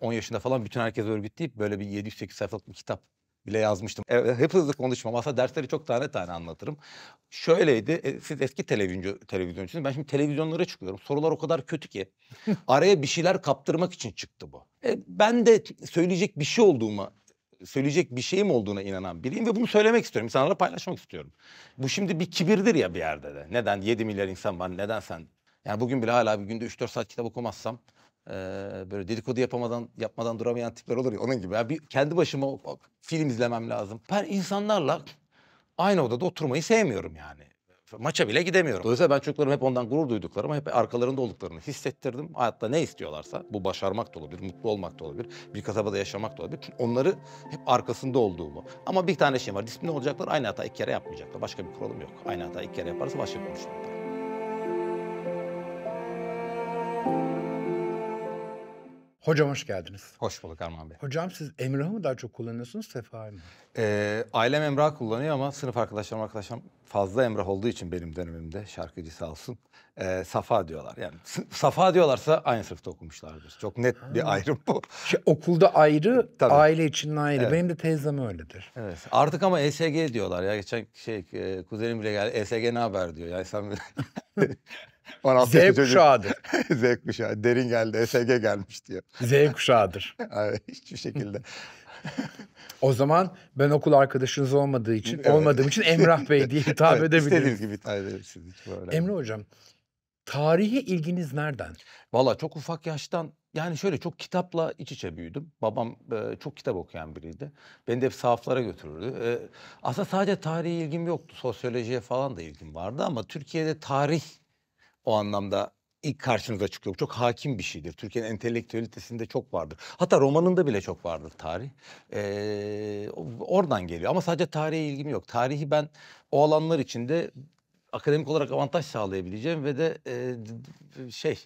10 yaşında falan bütün herkes örgütleyip böyle bir 700-800 sayfalık bir kitap bile yazmıştım. E, e, hep hızlı konuşmam. Aslında dersleri çok tane tane anlatırım. Şöyleydi. E, siz eski televizyoncu, televizyoncusunuz. Ben şimdi televizyonlara çıkıyorum. Sorular o kadar kötü ki. araya bir şeyler kaptırmak için çıktı bu. E, ben de söyleyecek bir şey olduğuma söyleyecek bir şeyim olduğuna inanan biriyim ve bunu söylemek istiyorum. İnsanlarla paylaşmak istiyorum. Bu şimdi bir kibirdir ya bir yerde de. Neden 7 milyar insan var neden sen? Yani bugün bile hala bir günde 3-4 saat kitap okumazsam e, böyle dedikodu yapamadan yapmadan duramayan tipler olur ya onun gibi. Yani bir kendi başıma film izlemem lazım. Ben insanlarla aynı odada oturmayı sevmiyorum yani. Maça bile gidemiyorum. Dolayısıyla ben çocuklarım hep ondan gurur duyduklarımı, hep arkalarında olduklarını hissettirdim. Hayatta ne istiyorlarsa, bu başarmak da olabilir, mutlu olmak da olabilir, bir kasabada yaşamak da olabilir. Onları hep arkasında olduğumu. Ama bir tane şey var, disiplin olacaklar, aynı hata iki kere yapmayacaklar. Başka bir kuralım yok. Aynı hata iki kere yaparsa başka bir konuşma yaparım. Hocam hoş geldiniz. Hoş bulduk Arman Bey. Hocam siz Emrah'ı mı daha çok kullanıyorsunuz Sefa'yı mı? Ee, ailem Emrah kullanıyor ama sınıf arkadaşlarım arkadaşlarım fazla Emrah olduğu için benim dönemimde şarkıcı sağ olsun. Ee, Safa diyorlar yani. Safa diyorlarsa aynı sınıfta okumuşlardır. Çok net ha. bir ayrım bu. Şey, okulda ayrı, Tabii. aile için ayrı. Evet. Benim de teyzem öyledir. Evet. Artık ama ESG diyorlar ya. Geçen şey e, kuzenim bile geldi. ESG ne haber diyor. ya. sen 16 Z kuşağıdır. Z kuşağı. Derin geldi. ESG gelmiş diyor. Z kuşağıdır. hiçbir şekilde. o zaman ben okul arkadaşınız olmadığı için, evet. olmadığım için Emrah Bey diye hitap evet, edebilirim. İstediğiniz gibi hitap edebilirsiniz. Emre Hocam, tarihe ilginiz nereden? Valla çok ufak yaştan yani şöyle çok kitapla iç içe büyüdüm. Babam e, çok kitap okuyan biriydi. Beni de hep sahaflara götürürdü. E, aslında sadece tarihe ilgim yoktu. Sosyolojiye falan da ilgim vardı ama Türkiye'de tarih o anlamda ilk karşınıza çıkıyor. Çok hakim bir şeydir. Türkiye'nin entelektüelitesinde çok vardır. Hatta romanında bile çok vardır tarih. Ee, oradan geliyor. Ama sadece tarihe ilgim yok. Tarihi ben o alanlar içinde akademik olarak avantaj sağlayabileceğim ve de e, şey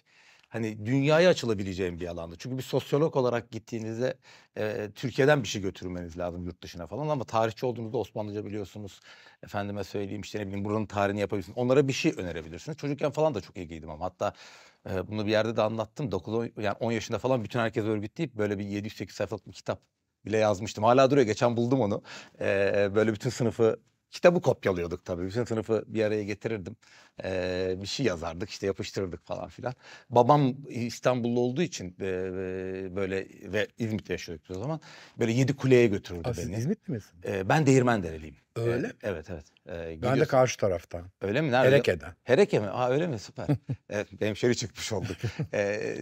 hani dünyaya açılabileceğim bir alandı. Çünkü bir sosyolog olarak gittiğinizde e, Türkiye'den bir şey götürmeniz lazım yurt dışına falan ama tarihçi olduğunuzda Osmanlıca biliyorsunuz. Efendime söyleyeyim işte ne bileyim buranın tarihini yapabilirsiniz. Onlara bir şey önerebilirsiniz. Çocukken falan da çok ilgiydim ama hatta e, bunu bir yerde de anlattım. 9 yani 10 yaşında falan bütün herkes örgütleyip böyle bir 700-800 sayfalık bir kitap bile yazmıştım. Hala duruyor. Geçen buldum onu. Ee, böyle bütün sınıfı kitabı kopyalıyorduk tabii. Bütün sınıfı bir araya getirirdim. Ee, bir şey yazardık işte yapıştırırdık falan filan. Babam İstanbullu olduğu için e, e, böyle ve İzmit'te yaşıyorduk o zaman. Böyle yedi kuleye götürürdü Aa, beni. Siz İzmitli misin? Ee, ben Değirmendereliyim. Ee, öyle ee, mi? Evet evet. Ee, ben de karşı taraftan. Öyle mi? Nerede? Hereke'den. Hereke mi? Aa öyle mi? Süper. evet, hemşeri çıkmış olduk. ee,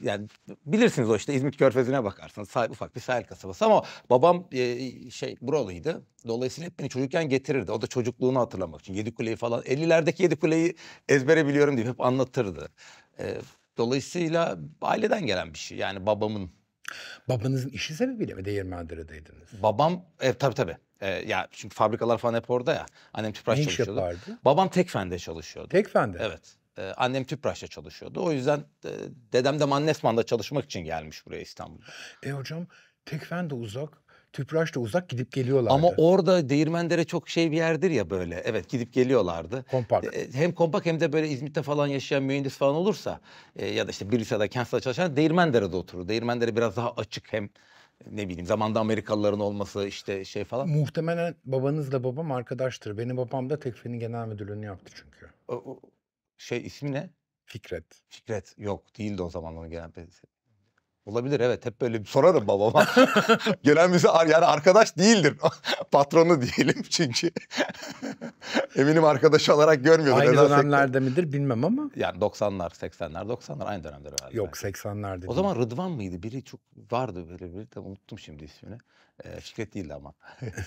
yani bilirsiniz o işte İzmit Körfezi'ne bakarsınız. sahip ufak bir sahil kasabası ama babam e, şey buralıydı. Dolayısıyla hep beni çocukken getirirdi. O da çocukluğunu hatırlamak için. yedi kuleyi falan. 50'lerdeki kuleyi ezbere biliyorum diye hep anlatırdı. Ee, dolayısıyla aileden gelen bir şey. Yani babamın Babanızın işi sebebiyle mi Değirmendere'deydiniz? Babam, e, tabii tabii. E, ya çünkü fabrikalar falan hep orada ya. Annem tüpraş ne çalışıyordu. Yapardı? Babam Tekfen'de çalışıyordu. Tekfen'de? Evet. E, annem Tüpraş'ta çalışıyordu. O yüzden e, dedem de Mannesman'da çalışmak için gelmiş buraya İstanbul'a. E hocam Tekfen de uzak. Tüpraş da uzak gidip geliyorlardı. Ama orada Değirmendere çok şey bir yerdir ya böyle. Evet gidip geliyorlardı. Kompak. E, hem kompak hem de böyle İzmit'te falan yaşayan mühendis falan olursa e, ya da işte bir lisede Kansas'ta çalışan Değirmendere'de oturur. Değirmendere biraz daha açık hem ne bileyim zamanda Amerikalıların olması işte şey falan. Muhtemelen babanızla babam arkadaştır. Benim babam da Tekfen'in genel müdürlüğünü yaptı çünkü. O, o, şey ismi ne? Fikret. Fikret yok değildi o zaman onun genel müdürlüğü. Olabilir evet hep böyle bir sorarım babama. Gelen bize yani arkadaş değildir. Patronu diyelim çünkü. Eminim arkadaş olarak görmüyordur. Aynı dönemlerde midir bilmem ama. Yani 90'lar, 80'ler, 90'lar aynı dönemler herhalde. Yok 80'lerde. O zaman Rıdvan mıydı? Biri çok vardı böyle biri de unuttum şimdi ismini. Ee, Fikret değildi ama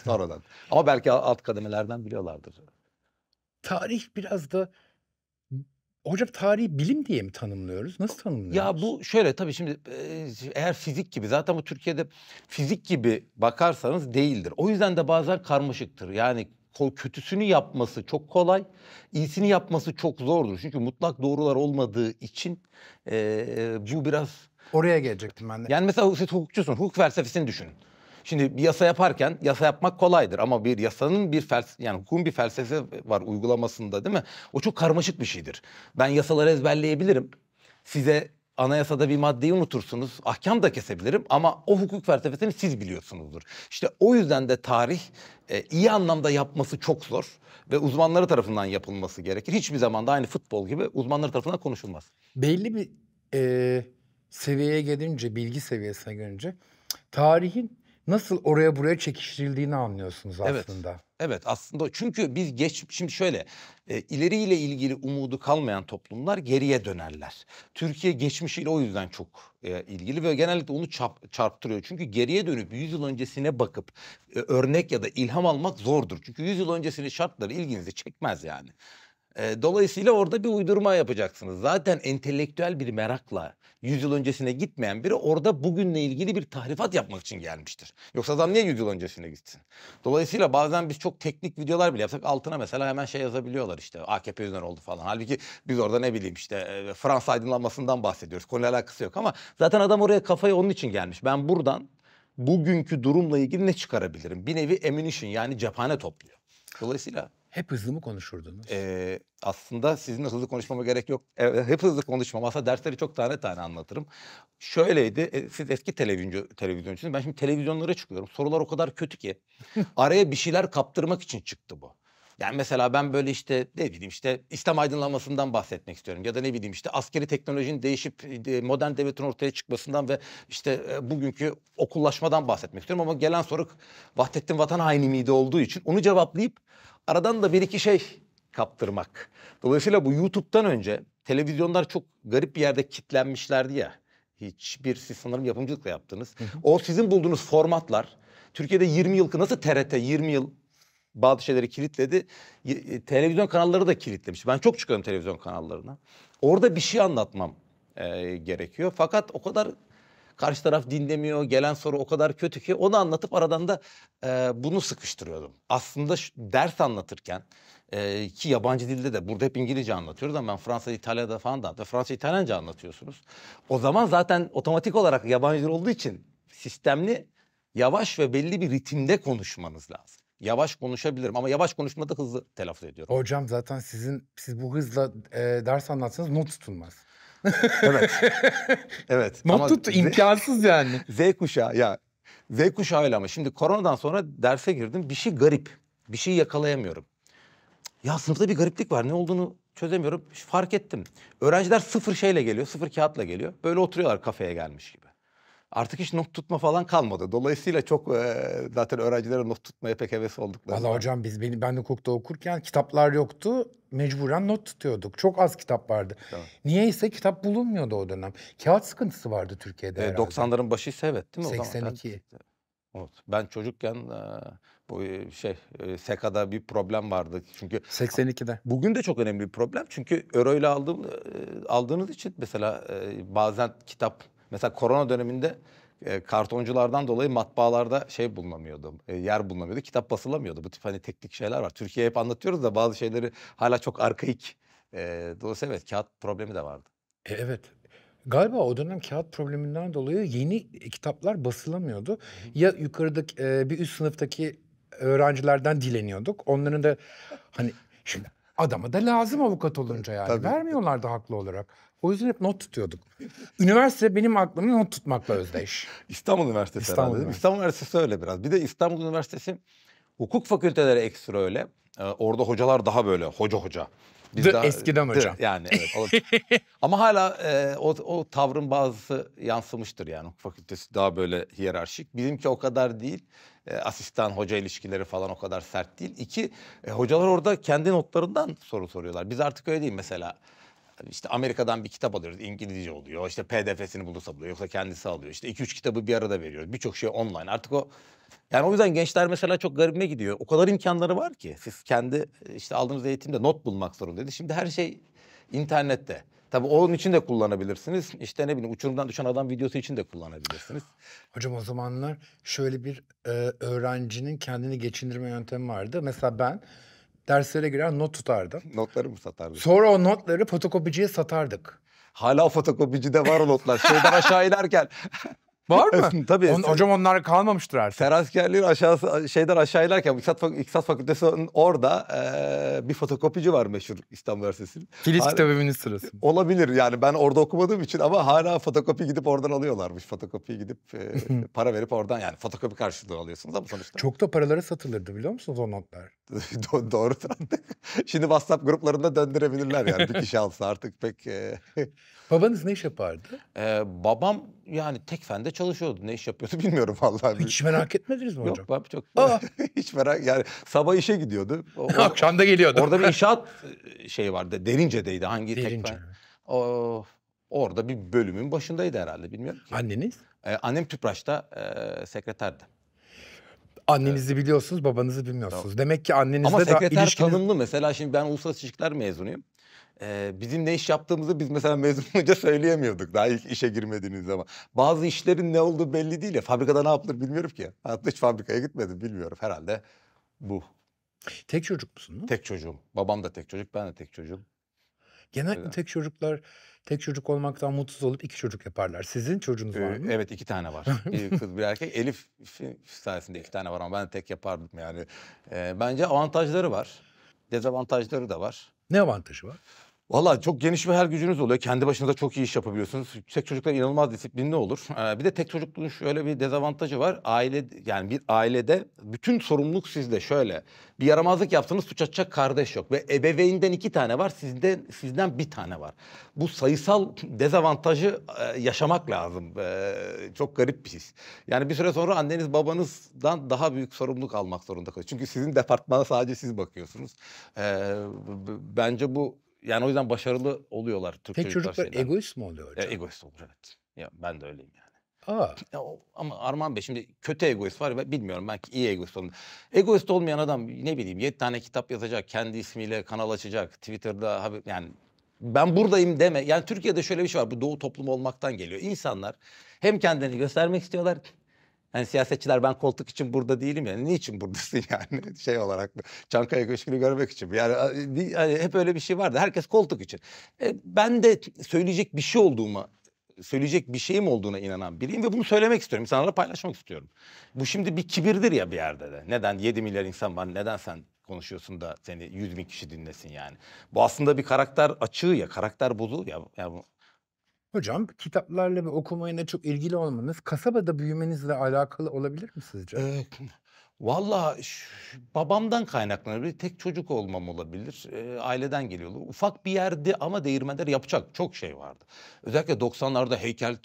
sonradan. ama belki alt kademelerden biliyorlardır. Tarih biraz da Hocam tarihi bilim diye mi tanımlıyoruz? Nasıl tanımlıyoruz? Ya bu şöyle tabii şimdi eğer fizik gibi zaten bu Türkiye'de fizik gibi bakarsanız değildir. O yüzden de bazen karmaşıktır. Yani kötüsünü yapması çok kolay, iyisini yapması çok zordur. Çünkü mutlak doğrular olmadığı için e, bu biraz... Oraya gelecektim ben de. Yani mesela siz hukukçusun, hukuk felsefesini düşünün. Şimdi bir yasa yaparken yasa yapmak kolaydır ama bir yasanın bir fels yani hukukun bir felsefesi var uygulamasında değil mi? O çok karmaşık bir şeydir. Ben yasaları ezberleyebilirim. Size anayasada bir maddeyi unutursunuz. Ahkam da kesebilirim ama o hukuk felsefesini siz biliyorsunuzdur. İşte o yüzden de tarih e, iyi anlamda yapması çok zor ve uzmanları tarafından yapılması gerekir. Hiçbir zaman da aynı futbol gibi uzmanları tarafından konuşulmaz. Belli bir e, seviyeye gelince, bilgi seviyesine gelince tarihin nasıl oraya buraya çekiştirildiğini anlıyorsunuz aslında. Evet. Evet aslında çünkü biz geç şimdi şöyle e, ileriyle ilgili umudu kalmayan toplumlar geriye dönerler. Türkiye geçmişiyle o yüzden çok e, ilgili ve genellikle onu çarp, çarptırıyor. Çünkü geriye dönüp 100 yıl öncesine bakıp e, örnek ya da ilham almak zordur. Çünkü 100 yıl öncesinin şartları ilginizi çekmez yani dolayısıyla orada bir uydurma yapacaksınız. Zaten entelektüel bir merakla 100 yıl öncesine gitmeyen biri orada bugünle ilgili bir tahrifat yapmak için gelmiştir. Yoksa adam niye 100 yıl öncesine gitsin? Dolayısıyla bazen biz çok teknik videolar bile yapsak altına mesela hemen şey yazabiliyorlar işte AKP yüzünden oldu falan. Halbuki biz orada ne bileyim işte Fransa aydınlanmasından bahsediyoruz. Konuyla alakası yok ama zaten adam oraya kafayı onun için gelmiş. Ben buradan bugünkü durumla ilgili ne çıkarabilirim? Bir nevi ammunition yani cephane topluyor. Dolayısıyla hep hızlı mı konuşurdunuz? Ee, aslında sizin hızlı konuşmama gerek yok. Hep hızlı konuşmam. Aslında dersleri çok tane tane anlatırım. Şöyleydi. Siz eski televizyoncu, televizyoncusunuz. Ben şimdi televizyonlara çıkıyorum. Sorular o kadar kötü ki. araya bir şeyler kaptırmak için çıktı bu. Yani mesela ben böyle işte ne bileyim işte İslam aydınlanmasından bahsetmek istiyorum. Ya da ne bileyim işte askeri teknolojinin değişip modern devletin ortaya çıkmasından ve işte bugünkü okullaşmadan bahsetmek istiyorum. Ama gelen soru Vahdettin Vatan haini miydi olduğu için onu cevaplayıp aradan da bir iki şey kaptırmak. Dolayısıyla bu YouTube'dan önce televizyonlar çok garip bir yerde kitlenmişlerdi ya. Hiçbir siz sanırım yapımcılıkla yaptınız. Hı O sizin bulduğunuz formatlar Türkiye'de 20 yıl nasıl TRT 20 yıl bazı şeyleri kilitledi. E, televizyon kanalları da kilitlemiş. Ben çok çıkıyorum televizyon kanallarına. Orada bir şey anlatmam e, gerekiyor. Fakat o kadar Karşı taraf dinlemiyor. Gelen soru o kadar kötü ki onu anlatıp aradan da e, bunu sıkıştırıyordum. Aslında şu, ders anlatırken e, ki yabancı dilde de burada hep İngilizce anlatıyoruz ama ben Fransa, İtalya'da falan da ve Fransa, İtalyanca anlatıyorsunuz. O zaman zaten otomatik olarak yabancı dil olduğu için sistemli yavaş ve belli bir ritimde konuşmanız lazım yavaş konuşabilirim ama yavaş konuşmada hızlı telaffuz ediyorum. Hocam zaten sizin siz bu hızla e, ders anlatsanız not tutulmaz. Evet. evet. Not tuttu imkansız yani. Z kuşağı ya. Z kuşağıyla ama şimdi koronadan sonra derse girdim. Bir şey garip. Bir şey yakalayamıyorum. Ya sınıfta bir gariplik var. Ne olduğunu çözemiyorum. Fark ettim. Öğrenciler sıfır şeyle geliyor, sıfır kağıtla geliyor. Böyle oturuyorlar kafeye gelmiş gibi artık hiç not tutma falan kalmadı. Dolayısıyla çok e, zaten öğrencilere not tutmaya pek heves oldukları. Valla hocam biz beni ben hukukta okurken kitaplar yoktu. Mecburen not tutuyorduk. Çok az kitap vardı. Tamam. Niyeyse kitap bulunmuyordu o dönem. Kağıt sıkıntısı vardı Türkiye'de herhalde. E, 90'ların ise evet değil mi? 82. O zaman? 82. Evet. Ben çocukken e, bu şey e, SEKA'da bir problem vardı. Çünkü 82'de. Bugün de çok önemli bir problem. Çünkü euro ile aldığım, e, aldığınız için mesela e, bazen kitap Mesela korona döneminde e, kartonculardan dolayı matbaalarda şey bulunamıyordu, e, yer bulunamıyordu, kitap basılamıyordu. Bu tip hani teknik şeyler var. Türkiye'ye hep anlatıyoruz da bazı şeyleri hala çok arkaik. E, dolayısıyla evet kağıt problemi de vardı. E, evet. Galiba o dönem kağıt probleminden dolayı yeni e, kitaplar basılamıyordu. Ya yukarıdaki e, bir üst sınıftaki öğrencilerden dileniyorduk. Onların da hani şimdi adama da lazım avukat olunca yani. Tabii. Vermiyorlardı haklı olarak. O yüzden hep not tutuyorduk. Üniversite benim aklımda not tutmakla özdeş. İstanbul Üniversitesi İstanbul herhalde. Üniversitesi. İstanbul Üniversitesi öyle biraz. Bir de İstanbul Üniversitesi hukuk fakülteleri ekstra öyle. Ee, orada hocalar daha böyle hoca hoca. Biz de, daha, eskiden hocam. Yani evet. Ama hala e, o, o tavrın bazısı yansımıştır yani. Hukuk fakültesi daha böyle hiyerarşik. Bizimki o kadar değil. E, asistan hoca ilişkileri falan o kadar sert değil. İki, e, hocalar orada kendi notlarından soru soruyorlar. Biz artık öyle değil mesela işte Amerika'dan bir kitap alıyoruz İngilizce oluyor. İşte PDF'sini bulursa buluyor yoksa kendisi alıyor. İşte iki üç kitabı bir arada veriyoruz. Birçok şey online. Artık o yani o yüzden gençler mesela çok garibime gidiyor. O kadar imkanları var ki siz kendi işte aldığınız eğitimde not bulmak zorundaydı. Şimdi her şey internette. Tabii onun için de kullanabilirsiniz. İşte ne bileyim uçurumdan düşen adam videosu için de kullanabilirsiniz. Hocam o zamanlar şöyle bir e, öğrencinin kendini geçindirme yöntemi vardı. Mesela ben derslere girer not tutardım. Notları mı satardık? Sonra o notları fotokopiciye satardık. Hala fotokopicide var o notlar. Şeyden aşağı inerken. Var mı? Öf, tabii. On, hocam onlar kalmamıştır artık. Seraskerliğin aşağısı şeyden aşağılarken İktisat, İktisat Fakültesi'nin orada e, bir fotokopici var meşhur İstanbul Üniversitesi'nin. Filiz kitabevinin sırası. Olabilir yani ben orada okumadığım için ama hala fotokopi gidip oradan alıyorlarmış. Fotokopi gidip e, para verip oradan yani fotokopi karşılığı alıyorsunuz ama sonuçta. Çok da paralara satılırdı biliyor musunuz o notlar? Do doğru. Şimdi WhatsApp gruplarında döndürebilirler yani bir kişi alsa artık pek. E... Babanız ne iş yapardı? Ee, babam yani tek fende çalışıyordu. Ne iş yapıyordu bilmiyorum vallahi. Hiç merak etmediniz mi hocam? Yok ben çok Aa. hiç merak yani sabah işe gidiyordu. O, Akşam da geliyordu. Orada bir inşaat e, şey vardı. Derince'deydi hangi Derince. tek O, orada bir bölümün başındaydı herhalde bilmiyorum ki. Anneniz? Ee, annem Tüpraş'ta e, sekreterdi. Annenizi biliyorsunuz, babanızı bilmiyorsunuz. Demek ki annenizde Ama sekreter tanımlı. Mesela şimdi ben uluslararası ilişkiler mezunuyum e, bizim ne iş yaptığımızı biz mesela mezun olunca söyleyemiyorduk daha ilk işe girmediğiniz zaman. Bazı işlerin ne olduğu belli değil ya fabrikada ne yapılır bilmiyorum ki. Hayatta hiç fabrikaya gitmedim bilmiyorum herhalde bu. Tek çocuk musun? Tek çocuğum. Babam da tek çocuk, ben de tek çocuğum. Genellikle Öyle. tek çocuklar tek çocuk olmaktan mutsuz olup iki çocuk yaparlar. Sizin çocuğunuz var mı? Evet iki tane var. bir kız bir erkek. Elif sayesinde iki tane var ama ben tek yapardım yani. Ee, bence avantajları var. Dezavantajları da var. Ne avantajı var? Valla çok geniş bir her gücünüz oluyor. Kendi başınıza çok iyi iş yapabiliyorsunuz. Tek çocuklar inanılmaz disiplinli olur. Ee, bir de tek çocukluğun şöyle bir dezavantajı var. Aile yani bir ailede bütün sorumluluk sizde şöyle. Bir yaramazlık yaptınız suç atacak kardeş yok. Ve ebeveynden iki tane var sizden sizden bir tane var. Bu sayısal dezavantajı e, yaşamak lazım. E, çok garip bir his. Yani bir süre sonra anneniz babanızdan daha büyük sorumluluk almak zorunda kalıyor. Çünkü sizin departmana sadece siz bakıyorsunuz. E, bence bu yani o yüzden başarılı oluyorlar Türk Peki çocuklar. çocuklar şeyden. egoist mi oluyor e, hocam? E, egoist olur evet. Ya ben de öyleyim yani. Aa. Ya, ama Arman Bey şimdi kötü egoist var ve bilmiyorum ben iyi egoist olun. Egoist olmayan adam ne bileyim 7 tane kitap yazacak, kendi ismiyle kanal açacak, Twitter'da haber, yani ben buradayım deme. Yani Türkiye'de şöyle bir şey var. Bu doğu toplumu olmaktan geliyor. İnsanlar hem kendini göstermek istiyorlar Hani siyasetçiler ben koltuk için burada değilim yani. Niçin buradasın yani? Şey olarak mı? Çankaya Köşkü'nü görmek için. Yani hani hep öyle bir şey vardı. Herkes koltuk için. E, ben de söyleyecek bir şey olduğuma söyleyecek bir şeyim olduğuna inanan biriyim ve bunu söylemek istiyorum. İnsanlarla paylaşmak istiyorum. Bu şimdi bir kibirdir ya bir yerde de. Neden 7 milyar insan var neden sen konuşuyorsun da seni 100 bin kişi dinlesin yani. Bu aslında bir karakter açığı ya karakter bozuğu ya. Yani Hocam, kitaplarla ve okumayla çok ilgili olmanız, kasabada büyümenizle alakalı olabilir mi sizce? Eee, valla ş- babamdan kaynaklanabilir. Tek çocuk olmam olabilir. Eee, aileden geliyordu Ufak bir yerdi ama değirmenler yapacak çok şey vardı. Özellikle 90'larda heykel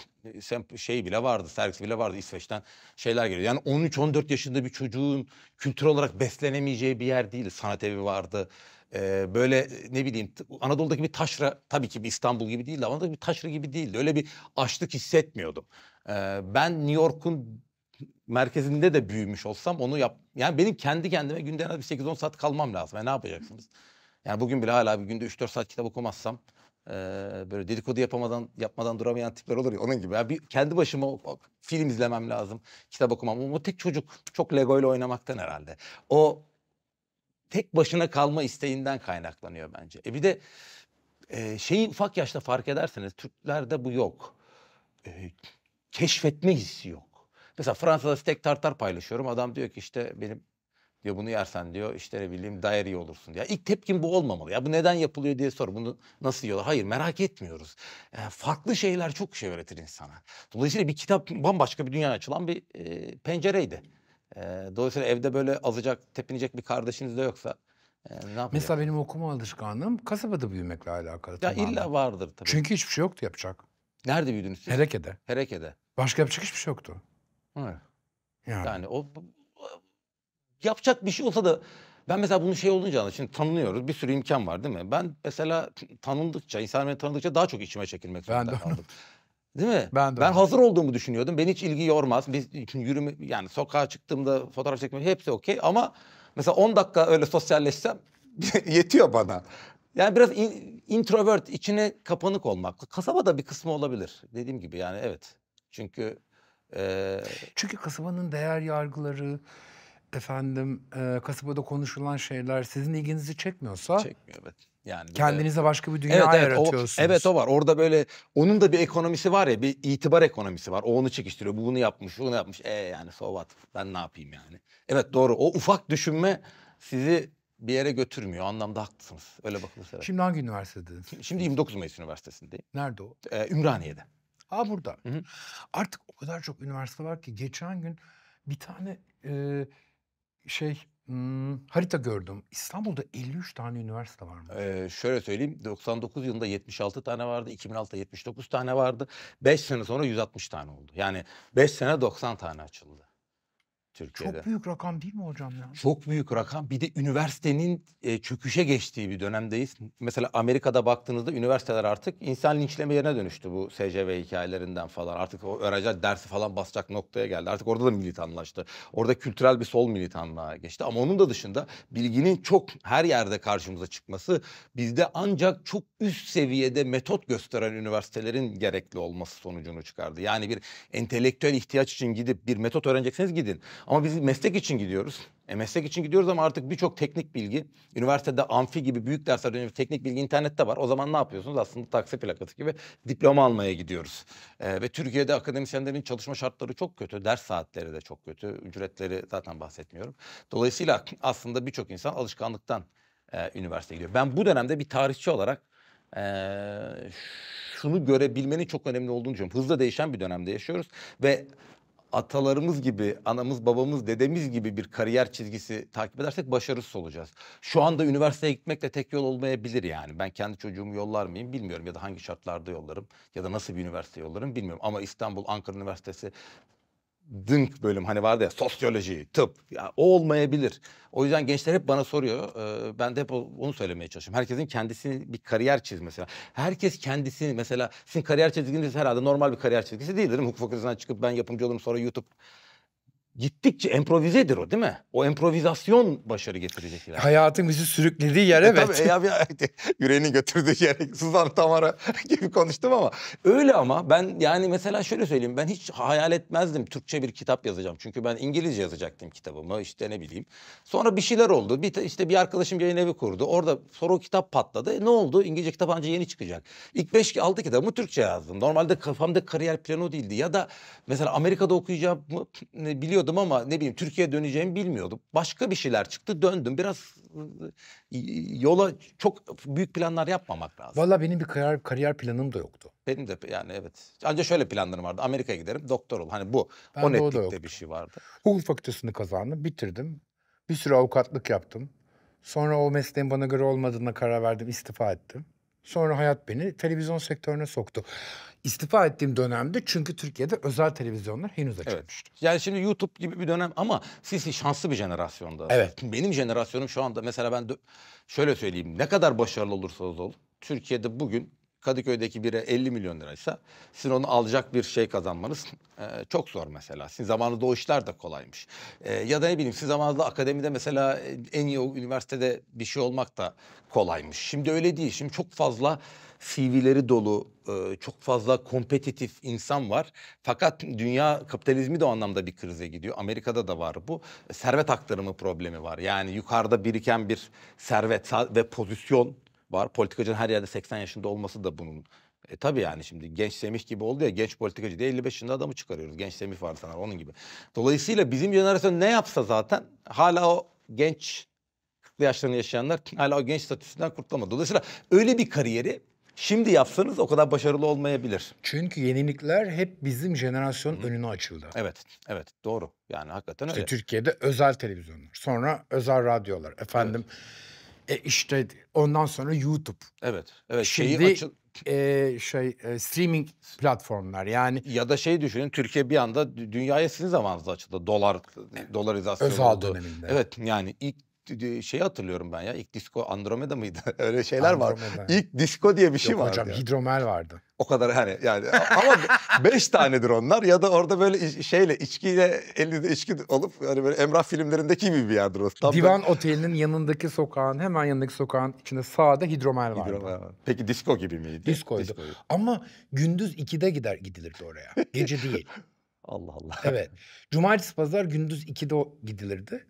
e, şey bile vardı, sergisi bile vardı İsveç'ten şeyler geliyor. Yani 13-14 yaşında bir çocuğun kültür olarak beslenemeyeceği bir yer değil. Sanat evi vardı e, böyle ne bileyim Anadolu'daki bir taşra tabii ki bir İstanbul gibi değil, Anadolu'daki bir taşra gibi değildi. Öyle bir açlık hissetmiyordum. E, ben New York'un merkezinde de büyümüş olsam onu yap... Yani benim kendi kendime günde en az bir 8-10 saat kalmam lazım. Yani ne yapacaksınız? Yani bugün bile hala bir günde 3-4 saat kitap okumazsam e, böyle dedikodu yapamadan yapmadan duramayan tipler olur ya onun gibi. Yani bir kendi başıma film izlemem lazım, kitap okumam. O tek çocuk çok Lego ile oynamaktan herhalde. O tek başına kalma isteğinden kaynaklanıyor bence. E bir de e, şeyi ufak yaşta fark ederseniz Türklerde bu yok. E, keşfetme hissi yok. Mesela Fransa'da steak tartar paylaşıyorum. Adam diyor ki işte benim diyor bunu yersen diyor işte ne bileyim diary olursun diyor. İlk tepkim bu olmamalı. Ya bu neden yapılıyor diye sor. Bunu nasıl yiyorlar? Hayır merak etmiyoruz. E, farklı şeyler çok şey öğretir insana. Dolayısıyla bir kitap bambaşka bir dünya açılan bir e, pencereydi. E, dolayısıyla evde böyle azacak, tepinecek bir kardeşiniz de yoksa e, ne yapacak? Mesela benim okuma alışkanlığım kasabada büyümekle alakalı. Ya tamamen. illa vardır tabii. Çünkü hiçbir şey yoktu yapacak. Nerede büyüdünüz siz? Hereke'de. Hereke'de. Başka yapacak hiçbir şey yoktu. Yani. yani o yapacak bir şey olsa da ben mesela bunun şey olunca şimdi tanınıyoruz bir sürü imkan var değil mi? Ben mesela tanındıkça, insanlar beni tanıdıkça daha çok içime çekilmek zorunda kaldım. Değil mi? Ben, de ben hazır olduğumu düşünüyordum. Ben hiç ilgi yormaz. Biz çünkü yürüme yani sokağa çıktığımda fotoğraf çekmek hepsi okey ama mesela 10 dakika öyle sosyalleşsem yetiyor bana. Yani biraz in, introvert, içine kapanık olmak. Kasabada bir kısmı olabilir. Dediğim gibi yani evet. Çünkü e... çünkü kasabanın değer yargıları efendim e, kasabada konuşulan şeyler sizin ilginizi çekmiyorsa çekmiyor evet. Yani kendinize de, başka bir dünya evet, evet, yaratıyorsunuz. O, evet o var. Orada böyle onun da bir ekonomisi var ya, bir itibar ekonomisi var. O onu çekiştiriyor. Bu bunu yapmış, bunu yapmış. E yani so Ben ne yapayım yani? Evet doğru. O ufak düşünme sizi bir yere götürmüyor. O anlamda haklısınız. Öyle bakılırsa. Evet. Şimdi hangi üniversitedeydiniz? Şimdi 29 Mayıs Üniversitesi'ndeyim. Nerede o? Ee, Ümraniye'de. Aa burada. Hı-hı. Artık o kadar çok üniversite var ki geçen gün bir tane e, şey Hmm, harita gördüm. İstanbul'da 53 tane üniversite var mı? Ee, şöyle söyleyeyim. 99 yılında 76 tane vardı. 2006'da 79 tane vardı. 5 sene sonra 160 tane oldu. Yani 5 sene 90 tane açıldı. Türkiye'de. Çok büyük rakam değil mi hocam ya? Çok büyük rakam. Bir de üniversitenin e, çöküşe geçtiği bir dönemdeyiz. Mesela Amerika'da baktığınızda üniversiteler artık insan linçleme yerine dönüştü bu SCV hikayelerinden falan. Artık o öğrenciler dersi falan basacak noktaya geldi. Artık orada da militanlaştı. Orada kültürel bir sol militanlığa geçti. Ama onun da dışında bilginin çok her yerde karşımıza çıkması bizde ancak çok üst seviyede metot gösteren üniversitelerin gerekli olması sonucunu çıkardı. Yani bir entelektüel ihtiyaç için gidip bir metot öğrenecekseniz gidin. Ama biz meslek için gidiyoruz. E, meslek için gidiyoruz ama artık birçok teknik bilgi, üniversitede amfi gibi büyük dersler dönemi teknik bilgi internette var. O zaman ne yapıyorsunuz? Aslında taksi plakası gibi diploma almaya gidiyoruz. E, ve Türkiye'de akademisyenlerin çalışma şartları çok kötü, ders saatleri de çok kötü, ücretleri zaten bahsetmiyorum. Dolayısıyla aslında birçok insan alışkanlıktan e, üniversiteye gidiyor. Ben bu dönemde bir tarihçi olarak e, şunu görebilmenin çok önemli olduğunu düşünüyorum. Hızla değişen bir dönemde yaşıyoruz ve atalarımız gibi, anamız, babamız, dedemiz gibi bir kariyer çizgisi takip edersek başarısız olacağız. Şu anda üniversiteye gitmek de tek yol olmayabilir yani. Ben kendi çocuğumu yollar mıyım bilmiyorum ya da hangi şartlarda yollarım ya da nasıl bir üniversite yollarım bilmiyorum. Ama İstanbul, Ankara Üniversitesi dınk bölüm hani vardı ya sosyoloji, tıp ya o olmayabilir. O yüzden gençler hep bana soruyor. Ee, ben de hep onu söylemeye çalışıyorum. Herkesin kendisini bir kariyer çizmesi. Herkes kendisini mesela sizin kariyer çizginiz herhalde normal bir kariyer çizgisi değildir. Hukuk fakültesinden çıkıp ben yapımcı olurum sonra YouTube gittikçe improvizedir o değil mi? O improvizasyon başarı getirecek ileride. Hayatın bizi sürüklediği yer e, evet. E, tabii ya bir yüreğini götürdüğü yer Suzan Tamara gibi konuştum ama öyle ama ben yani mesela şöyle söyleyeyim ben hiç hayal etmezdim Türkçe bir kitap yazacağım. Çünkü ben İngilizce yazacaktım kitabımı işte ne bileyim. Sonra bir şeyler oldu. Bir işte bir arkadaşım yayın evi kurdu. Orada sonra o kitap patladı. E, ne oldu? İngilizce kitap anca yeni çıkacak. İlk 5 6 kitabımı Türkçe yazdım. Normalde kafamda kariyer planı değildi ya da mesela Amerika'da okuyacağımı biliyorum istiyordum ama ne bileyim Türkiye'ye döneceğimi bilmiyordum. Başka bir şeyler çıktı döndüm. Biraz yola çok büyük planlar yapmamak lazım. Valla benim bir kariyer, kariyer planım da yoktu. Benim de yani evet. Ancak şöyle planlarım vardı. Amerika'ya giderim doktor ol. Hani bu ben o netlikte bir şey vardı. Hukuk fakültesini kazandım bitirdim. Bir sürü avukatlık yaptım. Sonra o mesleğin bana göre olmadığına karar verdim istifa ettim. Sonra hayat beni televizyon sektörüne soktu. İstifa ettiğim dönemde çünkü Türkiye'de özel televizyonlar henüz açılmıştı. Evet. Yani şimdi YouTube gibi bir dönem ama siz şanslı bir jenerasyonda. Evet. Benim jenerasyonum şu anda mesela ben şöyle söyleyeyim ne kadar başarılı olursanız olun Türkiye'de bugün Kadıköy'deki biri 50 milyon liraysa sizin onu alacak bir şey kazanmanız e, çok zor mesela. Sizin zamanınızda o işler de kolaymış. E, ya da ne bileyim sizin zamanınızda akademide mesela en iyi o üniversitede bir şey olmak da kolaymış. Şimdi öyle değil. Şimdi çok fazla CV'leri dolu, e, çok fazla kompetitif insan var. Fakat dünya kapitalizmi de o anlamda bir krize gidiyor. Amerika'da da var bu. Servet aktarımı problemi var. Yani yukarıda biriken bir servet ve pozisyon var. Politikacının her yerde 80 yaşında olması da bunun e tabii yani şimdi genç Semih gibi oldu ya genç politikacı diye 55 yaşında adamı çıkarıyoruz. Genç Semih vardı sanırım onun gibi. Dolayısıyla bizim jenerasyon ne yapsa zaten hala o genç yaşlarını yaşayanlar hala o genç statüsünden kurtulamadı. Dolayısıyla öyle bir kariyeri Şimdi yapsanız o kadar başarılı olmayabilir. Çünkü yenilikler hep bizim jenerasyonun hı önünü açıldı. Evet, evet doğru. Yani hakikaten işte öyle. Türkiye'de özel televizyonlar, sonra özel radyolar, efendim evet e işte ondan sonra YouTube. Evet. Evet. Şimdi şeyi e, şey e, streaming platformlar yani ya da şey düşünün Türkiye bir anda dünyaya sizin zamanınızda açıldı dolar dolarizasyon özel oldu. döneminde. Evet yani ilk şey hatırlıyorum ben ya. İlk disco Andromeda mıydı? Öyle şeyler Andromeda. var. İlk disco diye bir şey Yok, vardı. Hocam ya. hidromel vardı. O kadar hani yani ama beş tanedir onlar ya da orada böyle şeyle içkiyle elinde içki olup hani böyle Emrah filmlerindeki gibi bir yerdir o. Tam Divan böyle... Oteli'nin yanındaki sokağın hemen yanındaki sokağın içinde sağda hidromel vardı. Hidromel Peki disco gibi miydi? Diskoydu. Diskoydu. Ama gündüz 2'de gider gidilirdi oraya. Gece değil. Allah Allah. Evet. Cumartesi pazar gündüz 2'de gidilirdi.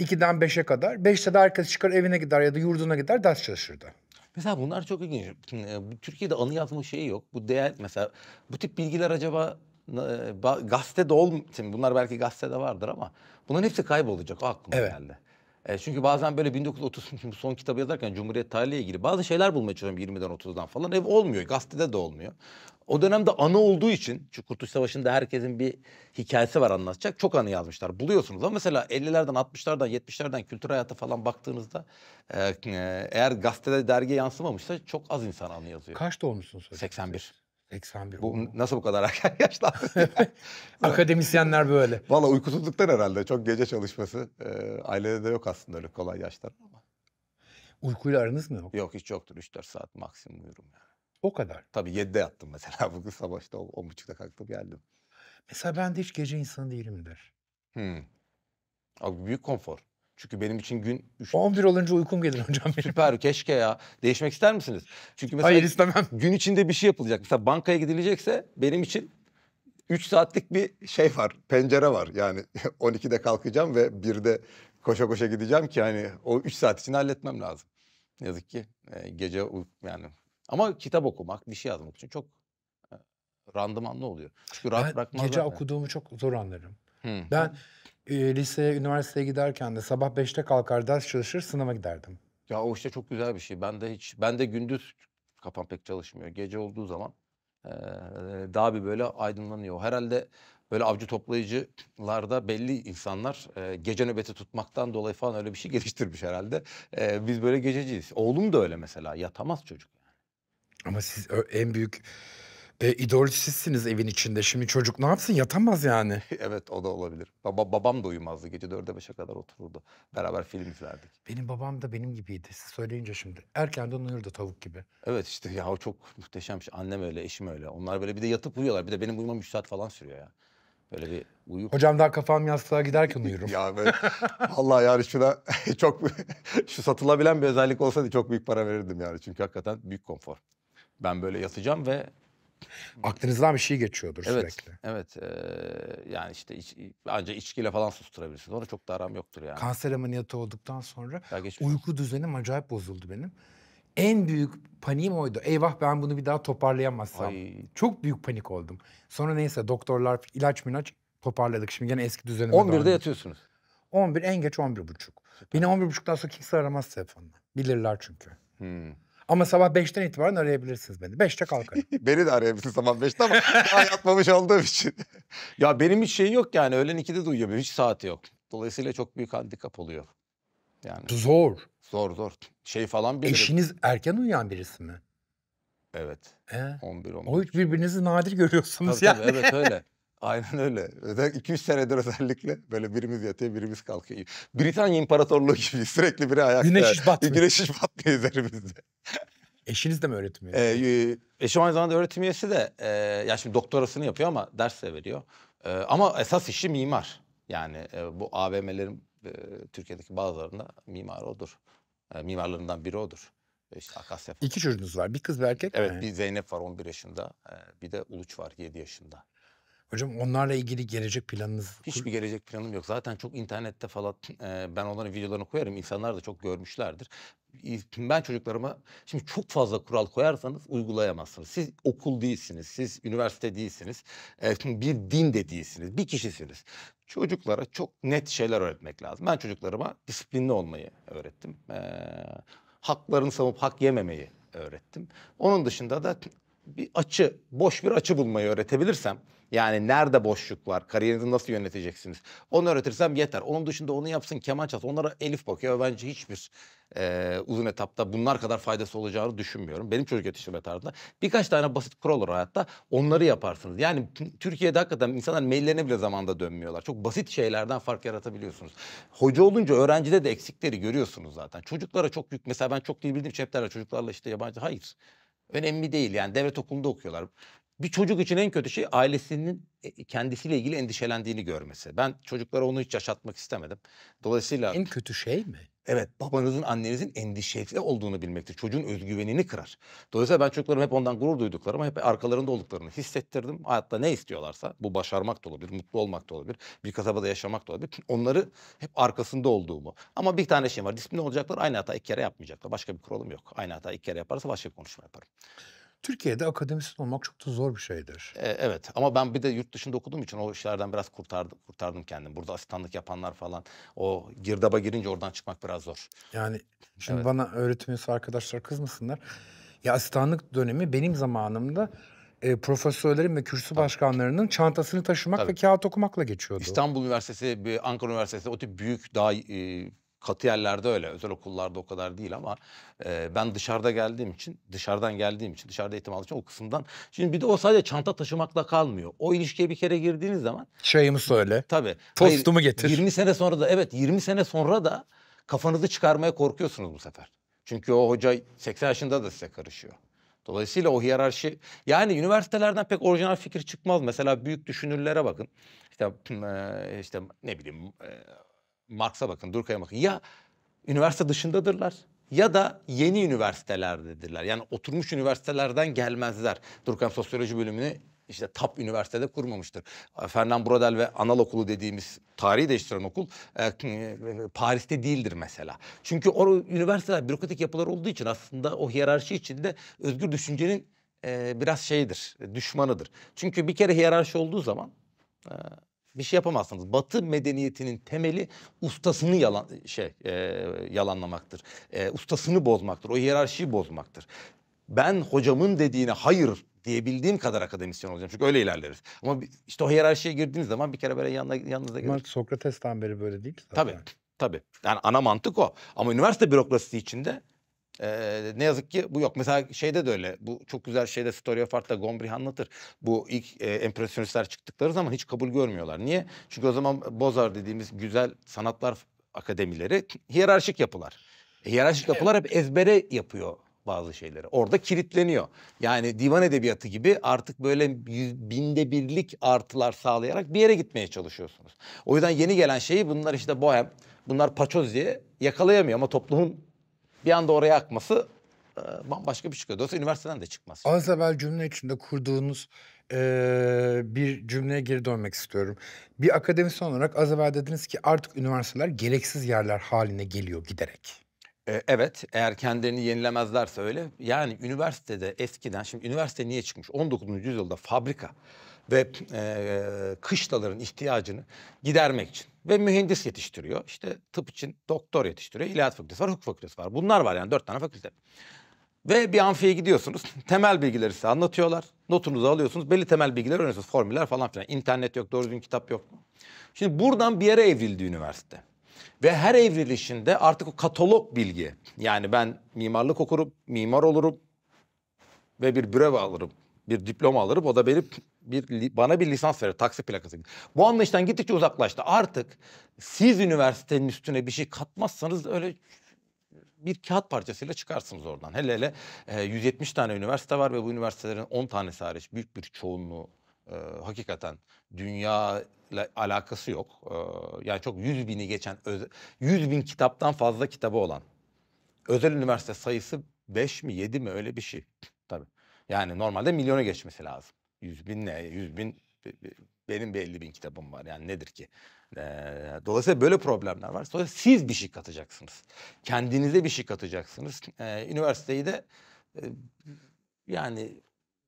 2'den 5'e kadar. 5'te de herkes çıkar evine gider ya da yurduna gider ders çalışırdı. Mesela bunlar çok ilginç. E, Türkiye'de anı yazma şeyi yok. Bu değer mesela bu tip bilgiler acaba e, gazetede ol bunlar belki gazetede vardır ama bunların hepsi kaybolacak o aklıma evet. geldi. E, çünkü bazen böyle 1930 son kitabı yazarken Cumhuriyet tarihiyle ilgili bazı şeyler bulmaya çalışıyorum 20'den 30'dan falan. Ev olmuyor, gazetede de olmuyor. O dönemde anı olduğu için çünkü Kurtuluş Savaşı'nda herkesin bir hikayesi var anlatacak. Çok anı yazmışlar. Buluyorsunuz ama mesela 50'lerden 60'lardan 70'lerden kültür hayata falan baktığınızda e, e, eğer gazetede dergi yansımamışsa çok az insan anı yazıyor. Kaç doğmuşsunuz 81. 81. Bu nasıl bu kadar erken yaşlar? Akademisyenler böyle. Valla uykusuzluktan herhalde. Çok gece çalışması. E, ailede de yok aslında öyle kolay yaşlar ama. Uykuyla aranız mı yok? Yok hiç yoktur. 3-4 saat maksimum uyurum yani. O kadar. Tabii 7'de yattım mesela. Bugün sabah işte 10.30'da kalktım geldim. Mesela ben de hiç gece insanı değilimdir. Hmm. Abi büyük konfor. Çünkü benim için gün... Üç... 11 olunca uykum gelir hocam benim. Süper keşke ya. Değişmek ister misiniz? Çünkü mesela Hayır istemem. gün içinde bir şey yapılacak. Mesela bankaya gidilecekse benim için 3 saatlik bir şey var. Pencere var. Yani 12'de kalkacağım ve 1'de koşa koşa gideceğim ki hani o 3 saat için halletmem lazım. Yazık ki e, gece yani ama kitap okumak, bir şey yazmak için çok e, randımanlı oluyor. Çünkü rahat ben Gece yani. okuduğumu çok zor anlarım. Hı. Ben e, liseye, üniversiteye giderken de sabah beşte kalkar, ders çalışır, sınava giderdim. Ya o işte çok güzel bir şey. Ben de hiç, ben de gündüz kafam pek çalışmıyor. Gece olduğu zaman e, daha bir böyle aydınlanıyor. Herhalde böyle avcı toplayıcılarda belli insanlar e, gece nöbeti tutmaktan dolayı falan öyle bir şey geliştirmiş herhalde. E, biz böyle gececiyiz. Oğlum da öyle mesela yatamaz çocuk. Ama siz en büyük e, idol evin içinde. Şimdi çocuk ne yapsın yatamaz yani. evet o da olabilir. Baba, babam da uyumazdı. Gece dörde beşe kadar otururdu. Beraber film izlerdik. Benim babam da benim gibiydi. Siz söyleyince şimdi. Erkenden uyurdu tavuk gibi. Evet işte ya o çok muhteşem şey. Annem öyle, eşim öyle. Onlar böyle bir de yatıp uyuyorlar. Bir de benim uyumam üç saat falan sürüyor ya. Böyle bir uyuk. Hocam daha kafam yastığa giderken uyurum. ya böyle vallahi yani şuna çok şu satılabilen bir özellik olsaydı çok büyük para verirdim yani. Çünkü hakikaten büyük konfor. Ben böyle yatacağım ve Aklınızdan bir şey geçiyordur evet, sürekli. Evet. E, yani işte iç, ancak içkiyle falan susturabilirsiniz. Ona çok da aram yoktur yani. Kanser ameliyatı olduktan sonra uyku düzenim acayip bozuldu benim. En büyük paniğim oydu. Eyvah ben bunu bir daha toparlayamazsam. Ay. Çok büyük panik oldum. Sonra neyse doktorlar ilaç minaç toparladık. Şimdi gene eski düzenime 11'de dağılmış. yatıyorsunuz. 11 en geç 11 buçuk. Beni 11 buçuktan sonra kimse aramaz telefonla. Bilirler çünkü. Hmm. Ama sabah 5'ten itibaren arayabilirsiniz beni. 5'te kalkarım. beni de arayabilirsiniz sabah 5'te ama daha yatmamış olduğum için. ya benim hiç şey yok yani. Öğlen 2'de de uyuyamıyorum. Hiç saati yok. Dolayısıyla çok büyük handikap oluyor. Yani. Zor. Zor zor. Şey falan bilirim. Eşiniz erken uyuyan birisi mi? Evet. Ee, 11 11. O hiç birbirinizi nadir görüyorsunuz tabii, yani. Tabii, evet öyle. Aynen öyle. Özellikle 2-3 senedir özellikle böyle birimiz yatıyor birimiz kalkıyor. Britanya İmparatorluğu gibi sürekli biri ayakta. Güneş hiç batmıyor. Güneş hiç batmıyor üzerimizde. Eşiniz de mi öğretim üyesi? Ee, eşim aynı zamanda öğretim üyesi de e, ya şimdi doktorasını yapıyor ama ders de veriyor. E, ama esas işi mimar. Yani e, bu AVM'lerin e, Türkiye'deki bazılarında mimar odur. E, mimarlarından biri odur. E, işte Akasya falan. İki çocuğunuz var. Bir kız bir erkek evet, mi? Evet bir Zeynep var 11 yaşında. E, bir de Uluç var 7 yaşında. Hocam onlarla ilgili gelecek planınız? Hiçbir gelecek planım yok. Zaten çok internette falan e, ben onların videolarını koyarım. İnsanlar da çok görmüşlerdir. Ben çocuklarıma şimdi çok fazla kural koyarsanız uygulayamazsınız. Siz okul değilsiniz, siz üniversite değilsiniz, e, bir din de değilsiniz, bir kişisiniz. Çocuklara çok net şeyler öğretmek lazım. Ben çocuklarıma disiplinli olmayı öğrettim. E, haklarını savunup hak yememeyi öğrettim. Onun dışında da bir açı, boş bir açı bulmayı öğretebilirsem yani nerede boşluk var, kariyerinizi nasıl yöneteceksiniz onu öğretirsem yeter. Onun dışında onu yapsın keman çalsın onlara Elif bakıyor bence hiçbir e, uzun etapta bunlar kadar faydası olacağını düşünmüyorum. Benim çocuk yetiştirme tarzında birkaç tane basit kural olur hayatta onları yaparsınız. Yani Türkiye'de hakikaten insanlar maillerine bile zamanda dönmüyorlar. Çok basit şeylerden fark yaratabiliyorsunuz. Hoca olunca öğrencide de eksikleri görüyorsunuz zaten. Çocuklara çok yük mesela ben çok dil bildiğim için çocuklarla işte yabancı hayır. Önemli değil yani devlet okulunda okuyorlar. Bir çocuk için en kötü şey ailesinin e, kendisiyle ilgili endişelendiğini görmesi. Ben çocuklara onu hiç yaşatmak istemedim. Dolayısıyla en kötü şey mi? Evet babanızın annenizin endişeli olduğunu bilmektir. Çocuğun özgüvenini kırar. Dolayısıyla ben çocuklarım hep ondan gurur duyduklarımı hep arkalarında olduklarını hissettirdim. Hayatta ne istiyorlarsa bu başarmak da olabilir, mutlu olmak da olabilir, bir kasabada yaşamak da olabilir. Onları hep arkasında olduğumu. Ama bir tane şey var disipline olacaklar aynı hata iki kere yapmayacaklar. Başka bir kuralım yok. Aynı hata iki kere yaparsa başka bir konuşma yaparım. Türkiye'de akademisyen olmak çok da zor bir şeydir. E, evet ama ben bir de yurt dışında okuduğum için o işlerden biraz kurtardım, kurtardım kendimi. Burada asistanlık yapanlar falan o girdaba girince oradan çıkmak biraz zor. Yani şimdi evet. bana öğretim üyesi arkadaşlar kızmasınlar. Ya asistanlık dönemi benim zamanımda e, profesörlerin ve kürsü Tabii. başkanlarının çantasını taşımak Tabii. ve kağıt okumakla geçiyordu. İstanbul Üniversitesi, bir Ankara Üniversitesi o tip büyük daha e, Katı yerlerde öyle. Özel okullarda o kadar değil ama e, ben dışarıda geldiğim için, dışarıdan geldiğim için, dışarıda eğitim aldığım için o kısımdan. Şimdi bir de o sadece çanta taşımakla kalmıyor. O ilişkiye bir kere girdiğiniz zaman. Çayımı söyle. Tabii. Tostumu hayır, getir. 20 sene sonra da evet 20 sene sonra da kafanızı çıkarmaya korkuyorsunuz bu sefer. Çünkü o hoca 80 yaşında da size karışıyor. Dolayısıyla o hiyerarşi yani üniversitelerden pek orijinal fikir çıkmaz. Mesela büyük düşünürlere bakın. İşte e, işte ne bileyim e, Marx'a bakın, Durkheim'e bakın. Ya üniversite dışındadırlar ya da yeni üniversitelerdedirler. Yani oturmuş üniversitelerden gelmezler. Durkheim Sosyoloji bölümünü işte TAP Üniversitede kurmamıştır. Fernand Brodel ve Anal Okulu dediğimiz tarihi değiştiren okul e, Paris'te değildir mesela. Çünkü o üniversiteler bürokratik yapılar olduğu için aslında o hiyerarşi içinde özgür düşüncenin e, biraz şeyidir, düşmanıdır. Çünkü bir kere hiyerarşi olduğu zaman e, bir şey yapamazsınız. Batı medeniyetinin temeli ustasını yalan şey e, yalanlamaktır. E, ustasını bozmaktır. O hiyerarşiyi bozmaktır. Ben hocamın dediğine hayır diyebildiğim kadar akademisyen olacağım. Çünkü öyle ilerleriz. Ama işte o hiyerarşiye girdiğiniz zaman bir kere böyle yanına, yanınıza gelir. Sokrates'ten beri böyle değil ki zaten. Tabii. Tabii. Yani ana mantık o. Ama üniversite bürokrasisi içinde ee, ne yazık ki bu yok. Mesela şeyde de öyle. Bu çok güzel şeyde Story of Art'ta Gombrich anlatır. Bu ilk e, empresyonistler çıktıkları zaman hiç kabul görmüyorlar. Niye? Çünkü o zaman Bozar dediğimiz güzel sanatlar akademileri hiyerarşik yapılar. E, hiyerarşik yapılar hep ezbere yapıyor bazı şeyleri. Orada kilitleniyor. Yani divan edebiyatı gibi artık böyle yüz, binde birlik artılar sağlayarak bir yere gitmeye çalışıyorsunuz. O yüzden yeni gelen şeyi bunlar işte bohem, bunlar paçoz diye yakalayamıyor ama toplumun bir anda oraya akması e, bambaşka bir şey çıkıyor. Dolayısıyla üniversiteden de çıkmaz. Şimdi. Az evvel cümle içinde kurduğunuz e, bir cümleye geri dönmek istiyorum. Bir akademisyen olarak az evvel dediniz ki artık üniversiteler gereksiz yerler haline geliyor giderek. E, evet eğer kendilerini yenilemezlerse öyle. Yani üniversitede eskiden şimdi üniversite niye çıkmış? 19. yüzyılda fabrika ve e, kışlaların ihtiyacını gidermek için. Ve mühendis yetiştiriyor. İşte tıp için doktor yetiştiriyor. İlahiyat fakültesi var, hukuk fakültesi var. Bunlar var yani dört tane fakülte. Ve bir amfiye gidiyorsunuz. Temel bilgileri size anlatıyorlar. Notunuzu alıyorsunuz. Belli temel bilgiler öğreniyorsunuz. Formüller falan filan. İnternet yok, doğru düzgün kitap yok. Şimdi buradan bir yere evrildi üniversite. Ve her evrilişinde artık o katalog bilgi. Yani ben mimarlık okurum, mimar olurum ve bir breve alırım. Bir diploma alırım. O da benim bir bana bir lisans verir taksi plakası. Bu anlayıştan gittikçe uzaklaştı. Artık siz üniversitenin üstüne bir şey katmazsanız öyle bir kağıt parçasıyla çıkarsınız oradan. Hele hele e, 170 tane üniversite var ve bu üniversitelerin 10 tanesi hariç büyük bir çoğunluğu e, hakikaten dünya ile alakası yok. E, yani çok 100 bini geçen, 100 bin kitaptan fazla kitabı olan özel üniversite sayısı 5 mi 7 mi öyle bir şey. Tabii. Yani normalde milyona geçmesi lazım. Yüz bin ne? Yüz bin benim bir elli bin kitabım var yani nedir ki? Ee, dolayısıyla böyle problemler var. Sonra siz bir şey katacaksınız. Kendinize bir şey katacaksınız. Ee, üniversiteyi de e, yani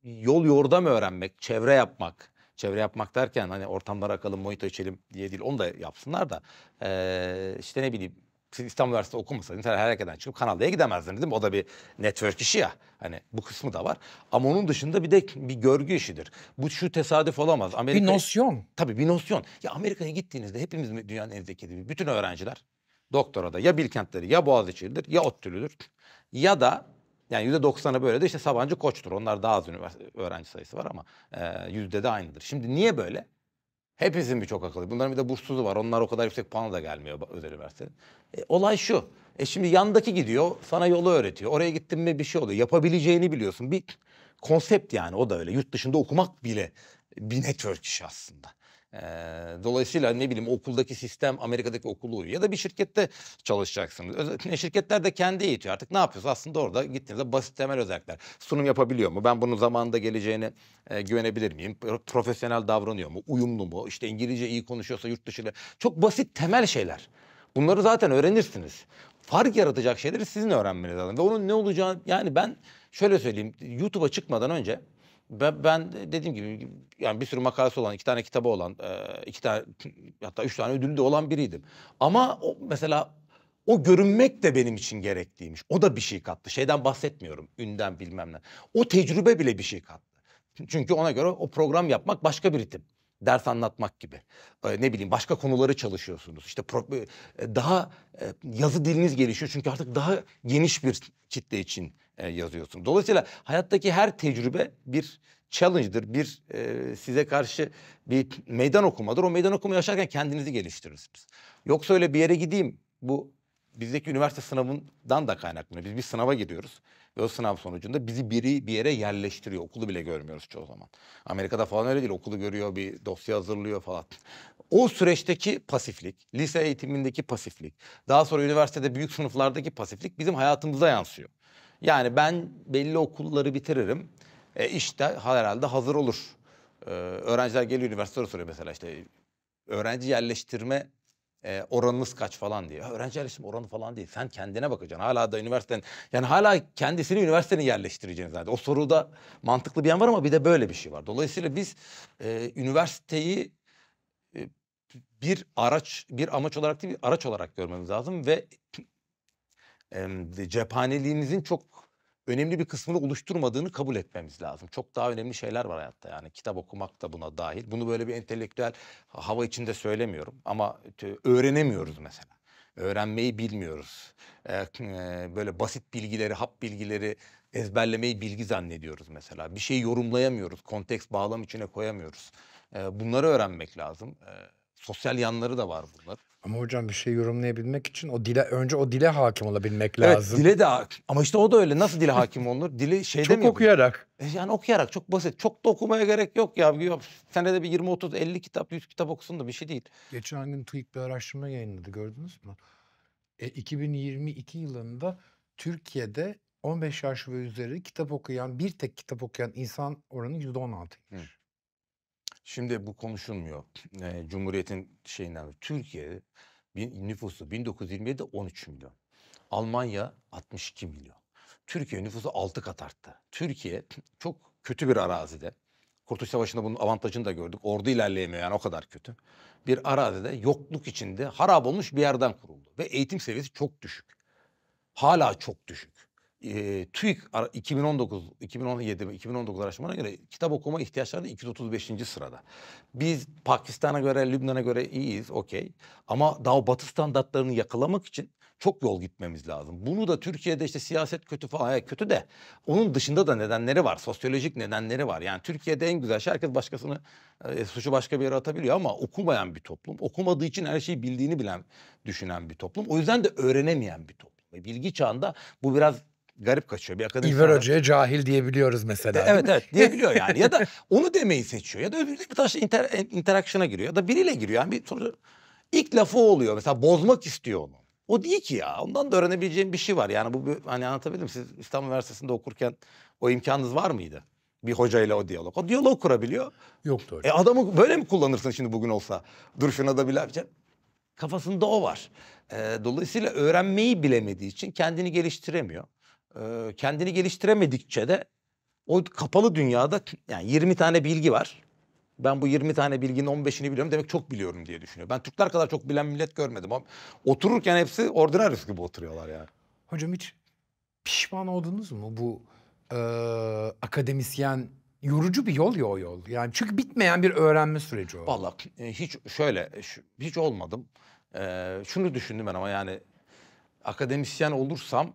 yol yordam öğrenmek, çevre yapmak. Çevre yapmak derken hani ortamlara akalım, mojito içelim diye değil onu da yapsınlar da. Ee, işte ne bileyim siz İstanbul Üniversitesi okumasaydınız her herkesten çıkıp Kanal D'ye gidemezdiniz değil O da bir network işi ya. Hani bu kısmı da var. Ama onun dışında bir de bir görgü işidir. Bu şu tesadüf olamaz. Amerika... Bir nosyon. Tabii bir nosyon. Ya Amerika'ya gittiğinizde hepimiz dünyanın en zeki değil. bütün öğrenciler doktora da ya Bilkentleri ya Boğaziçi'lidir ya ODTÜ'lüdür ya da yani %90'ı böyle de işte Sabancı Koç'tur. Onlar daha az üniversite öğrenci sayısı var ama yüzde de aynıdır. Şimdi niye böyle? Hepsinin birçok akıllı. Bunların bir de burssuzu var. Onlar o kadar yüksek puanla da gelmiyor özel üniversitenin. E, olay şu. E şimdi yandaki gidiyor sana yolu öğretiyor. Oraya gittin mi bir şey oluyor. Yapabileceğini biliyorsun. Bir konsept yani o da öyle. Yurt dışında okumak bile bir network işi aslında. E, dolayısıyla ne bileyim okuldaki sistem Amerika'daki okulu uyuyor. Ya da bir şirkette çalışacaksınız. Öz, şirketler de kendi eğitiyor artık. Ne yapıyoruz? Aslında orada gittiğinizde basit temel özellikler. Sunum yapabiliyor mu? Ben bunun zamanında geleceğine e, güvenebilir miyim? Profesyonel davranıyor mu? Uyumlu mu? İşte İngilizce iyi konuşuyorsa yurt dışında? Çok basit temel şeyler. Bunları zaten öğrenirsiniz. Fark yaratacak şeyleri sizin öğrenmeniz lazım. Ve onun ne olacağını yani ben şöyle söyleyeyim. YouTube'a çıkmadan önce ben, ben dediğim gibi yani bir sürü makalesi olan, iki tane kitabı olan, e, iki tane hatta üç tane ödülü de olan biriydim. Ama o, mesela o görünmek de benim için gerekliymiş. O da bir şey kattı. Şeyden bahsetmiyorum, ünden bilmem ne. O tecrübe bile bir şey kattı. Çünkü ona göre o program yapmak başka bir ritim ders anlatmak gibi. Ee, ne bileyim başka konuları çalışıyorsunuz. İşte pro, e, daha e, yazı diliniz gelişiyor çünkü artık daha geniş bir kitle için e, yazıyorsunuz. Dolayısıyla hayattaki her tecrübe bir challenge'dır. Bir e, size karşı bir meydan okumadır. O meydan okumayı yaşarken kendinizi geliştirirsiniz. Yoksa öyle bir yere gideyim bu bizdeki üniversite sınavından da kaynaklanıyor. Biz bir sınava giriyoruz ve o sınav sonucunda bizi biri bir yere yerleştiriyor. Okulu bile görmüyoruz çoğu zaman. Amerika'da falan öyle değil. Okulu görüyor, bir dosya hazırlıyor falan. O süreçteki pasiflik, lise eğitimindeki pasiflik, daha sonra üniversitede büyük sınıflardaki pasiflik bizim hayatımıza yansıyor. Yani ben belli okulları bitiririm. E işte herhalde hazır olur. Ee, öğrenciler geliyor üniversiteye soruyor mesela işte öğrenci yerleştirme e, oranınız kaç falan diye. öğrenci yerleşim oranı falan değil. Sen kendine bakacaksın. Hala da üniversitenin yani hala kendisini üniversitenin yerleştireceğini zaten. O soruda mantıklı bir yan var ama bir de böyle bir şey var. Dolayısıyla biz e, üniversiteyi e, bir araç, bir amaç olarak değil, bir araç olarak görmemiz lazım ve e, cephaneliğimizin çok önemli bir kısmını oluşturmadığını kabul etmemiz lazım. Çok daha önemli şeyler var hayatta yani kitap okumak da buna dahil. Bunu böyle bir entelektüel hava içinde söylemiyorum ama öğrenemiyoruz mesela. Öğrenmeyi bilmiyoruz. Ee, böyle basit bilgileri, hap bilgileri ezberlemeyi bilgi zannediyoruz mesela. Bir şeyi yorumlayamıyoruz, konteks bağlam içine koyamıyoruz. Ee, bunları öğrenmek lazım. Ee, sosyal yanları da var bunlar. Ama hocam bir şey yorumlayabilmek için o dile önce o dile hakim olabilmek evet, lazım. Evet dile de ama işte o da öyle nasıl dile hakim olur? Dili şeyde çok mi? Çok okuyarak. E yani okuyarak çok basit. Çok da okumaya gerek yok ya. Senede bir 20 30 50 kitap 100 kitap okusun da bir şey değil. Geçen gün TÜİK bir araştırma yayınladı gördünüz mü? E, 2022 yılında Türkiye'de 15 yaş ve üzeri kitap okuyan bir tek kitap okuyan insan oranı %16'ymış. Hı. Şimdi bu konuşulmuyor. E, Cumhuriyet'in şeyinden. Türkiye bin, nüfusu 1927'de 13 milyon. Almanya 62 milyon. Türkiye nüfusu 6 kat arttı. Türkiye çok kötü bir arazide. Kurtuluş Savaşı'nda bunun avantajını da gördük. Ordu ilerleyemiyor yani o kadar kötü. Bir arazide yokluk içinde harap olmuş bir yerden kuruldu. Ve eğitim seviyesi çok düşük. Hala çok düşük e, TÜİK 2019, 2017 ve 2019 araştırmalarına göre kitap okuma ihtiyaçları 235. sırada. Biz Pakistan'a göre, Lübnan'a göre iyiyiz, okey. Ama daha batı standartlarını yakalamak için çok yol gitmemiz lazım. Bunu da Türkiye'de işte siyaset kötü falan ya kötü de onun dışında da nedenleri var. Sosyolojik nedenleri var. Yani Türkiye'de en güzel şey herkes başkasını e, suçu başka bir yere atabiliyor ama okumayan bir toplum. Okumadığı için her şeyi bildiğini bilen, düşünen bir toplum. O yüzden de öğrenemeyen bir toplum. E, bilgi çağında bu biraz garip kaçıyor. Bir akademisyen. İlver Hoca'ya cahil diyebiliyoruz mesela. evet evet diyebiliyor yani. ya da onu demeyi seçiyor. Ya da öbür bir taşla inter, interaction'a giriyor. Ya da biriyle giriyor. Yani bir sonuçta ilk lafı oluyor. Mesela bozmak istiyor onu. O değil ki ya. Ondan da öğrenebileceğim bir şey var. Yani bu hani anlatabildim. Siz İstanbul Üniversitesi'nde okurken o imkanınız var mıydı? bir hocayla o diyalog. O diyalog kurabiliyor. Yoktu öyle. E adamı böyle mi kullanırsın şimdi bugün olsa? Dur şuna da bile Kafasında o var. E, dolayısıyla öğrenmeyi bilemediği için kendini geliştiremiyor e, kendini geliştiremedikçe de o kapalı dünyada yani 20 tane bilgi var. Ben bu 20 tane bilginin 15'ini biliyorum demek çok biliyorum diye düşünüyor. Ben Türkler kadar çok bilen millet görmedim ama otururken hepsi ordinarius gibi oturuyorlar yani. Hocam hiç pişman oldunuz mu bu e, akademisyen yorucu bir yol ya o yol. Yani çünkü bitmeyen bir öğrenme süreci o. Vallahi e, hiç şöyle hiç olmadım. Ee, şunu düşündüm ben ama yani akademisyen olursam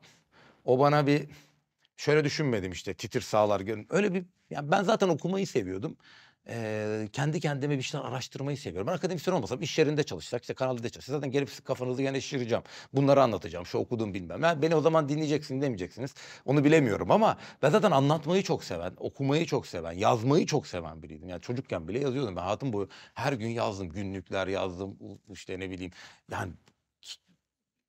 o bana bir şöyle düşünmedim işte titir sağlar. Öyle bir yani ben zaten okumayı seviyordum. Ee, kendi kendime bir şeyler araştırmayı seviyorum. Ben akademisyen olmasam iş yerinde çalışsak işte kanalda çalışsak zaten gelip kafanızı gene şişireceğim. Bunları anlatacağım. Şu okuduğum bilmem. Yani beni o zaman dinleyeceksin demeyeceksiniz. Onu bilemiyorum ama ben zaten anlatmayı çok seven, okumayı çok seven, yazmayı çok seven biriydim. Yani çocukken bile yazıyordum. Ben hayatım boyu her gün yazdım. Günlükler yazdım. İşte ne bileyim. Yani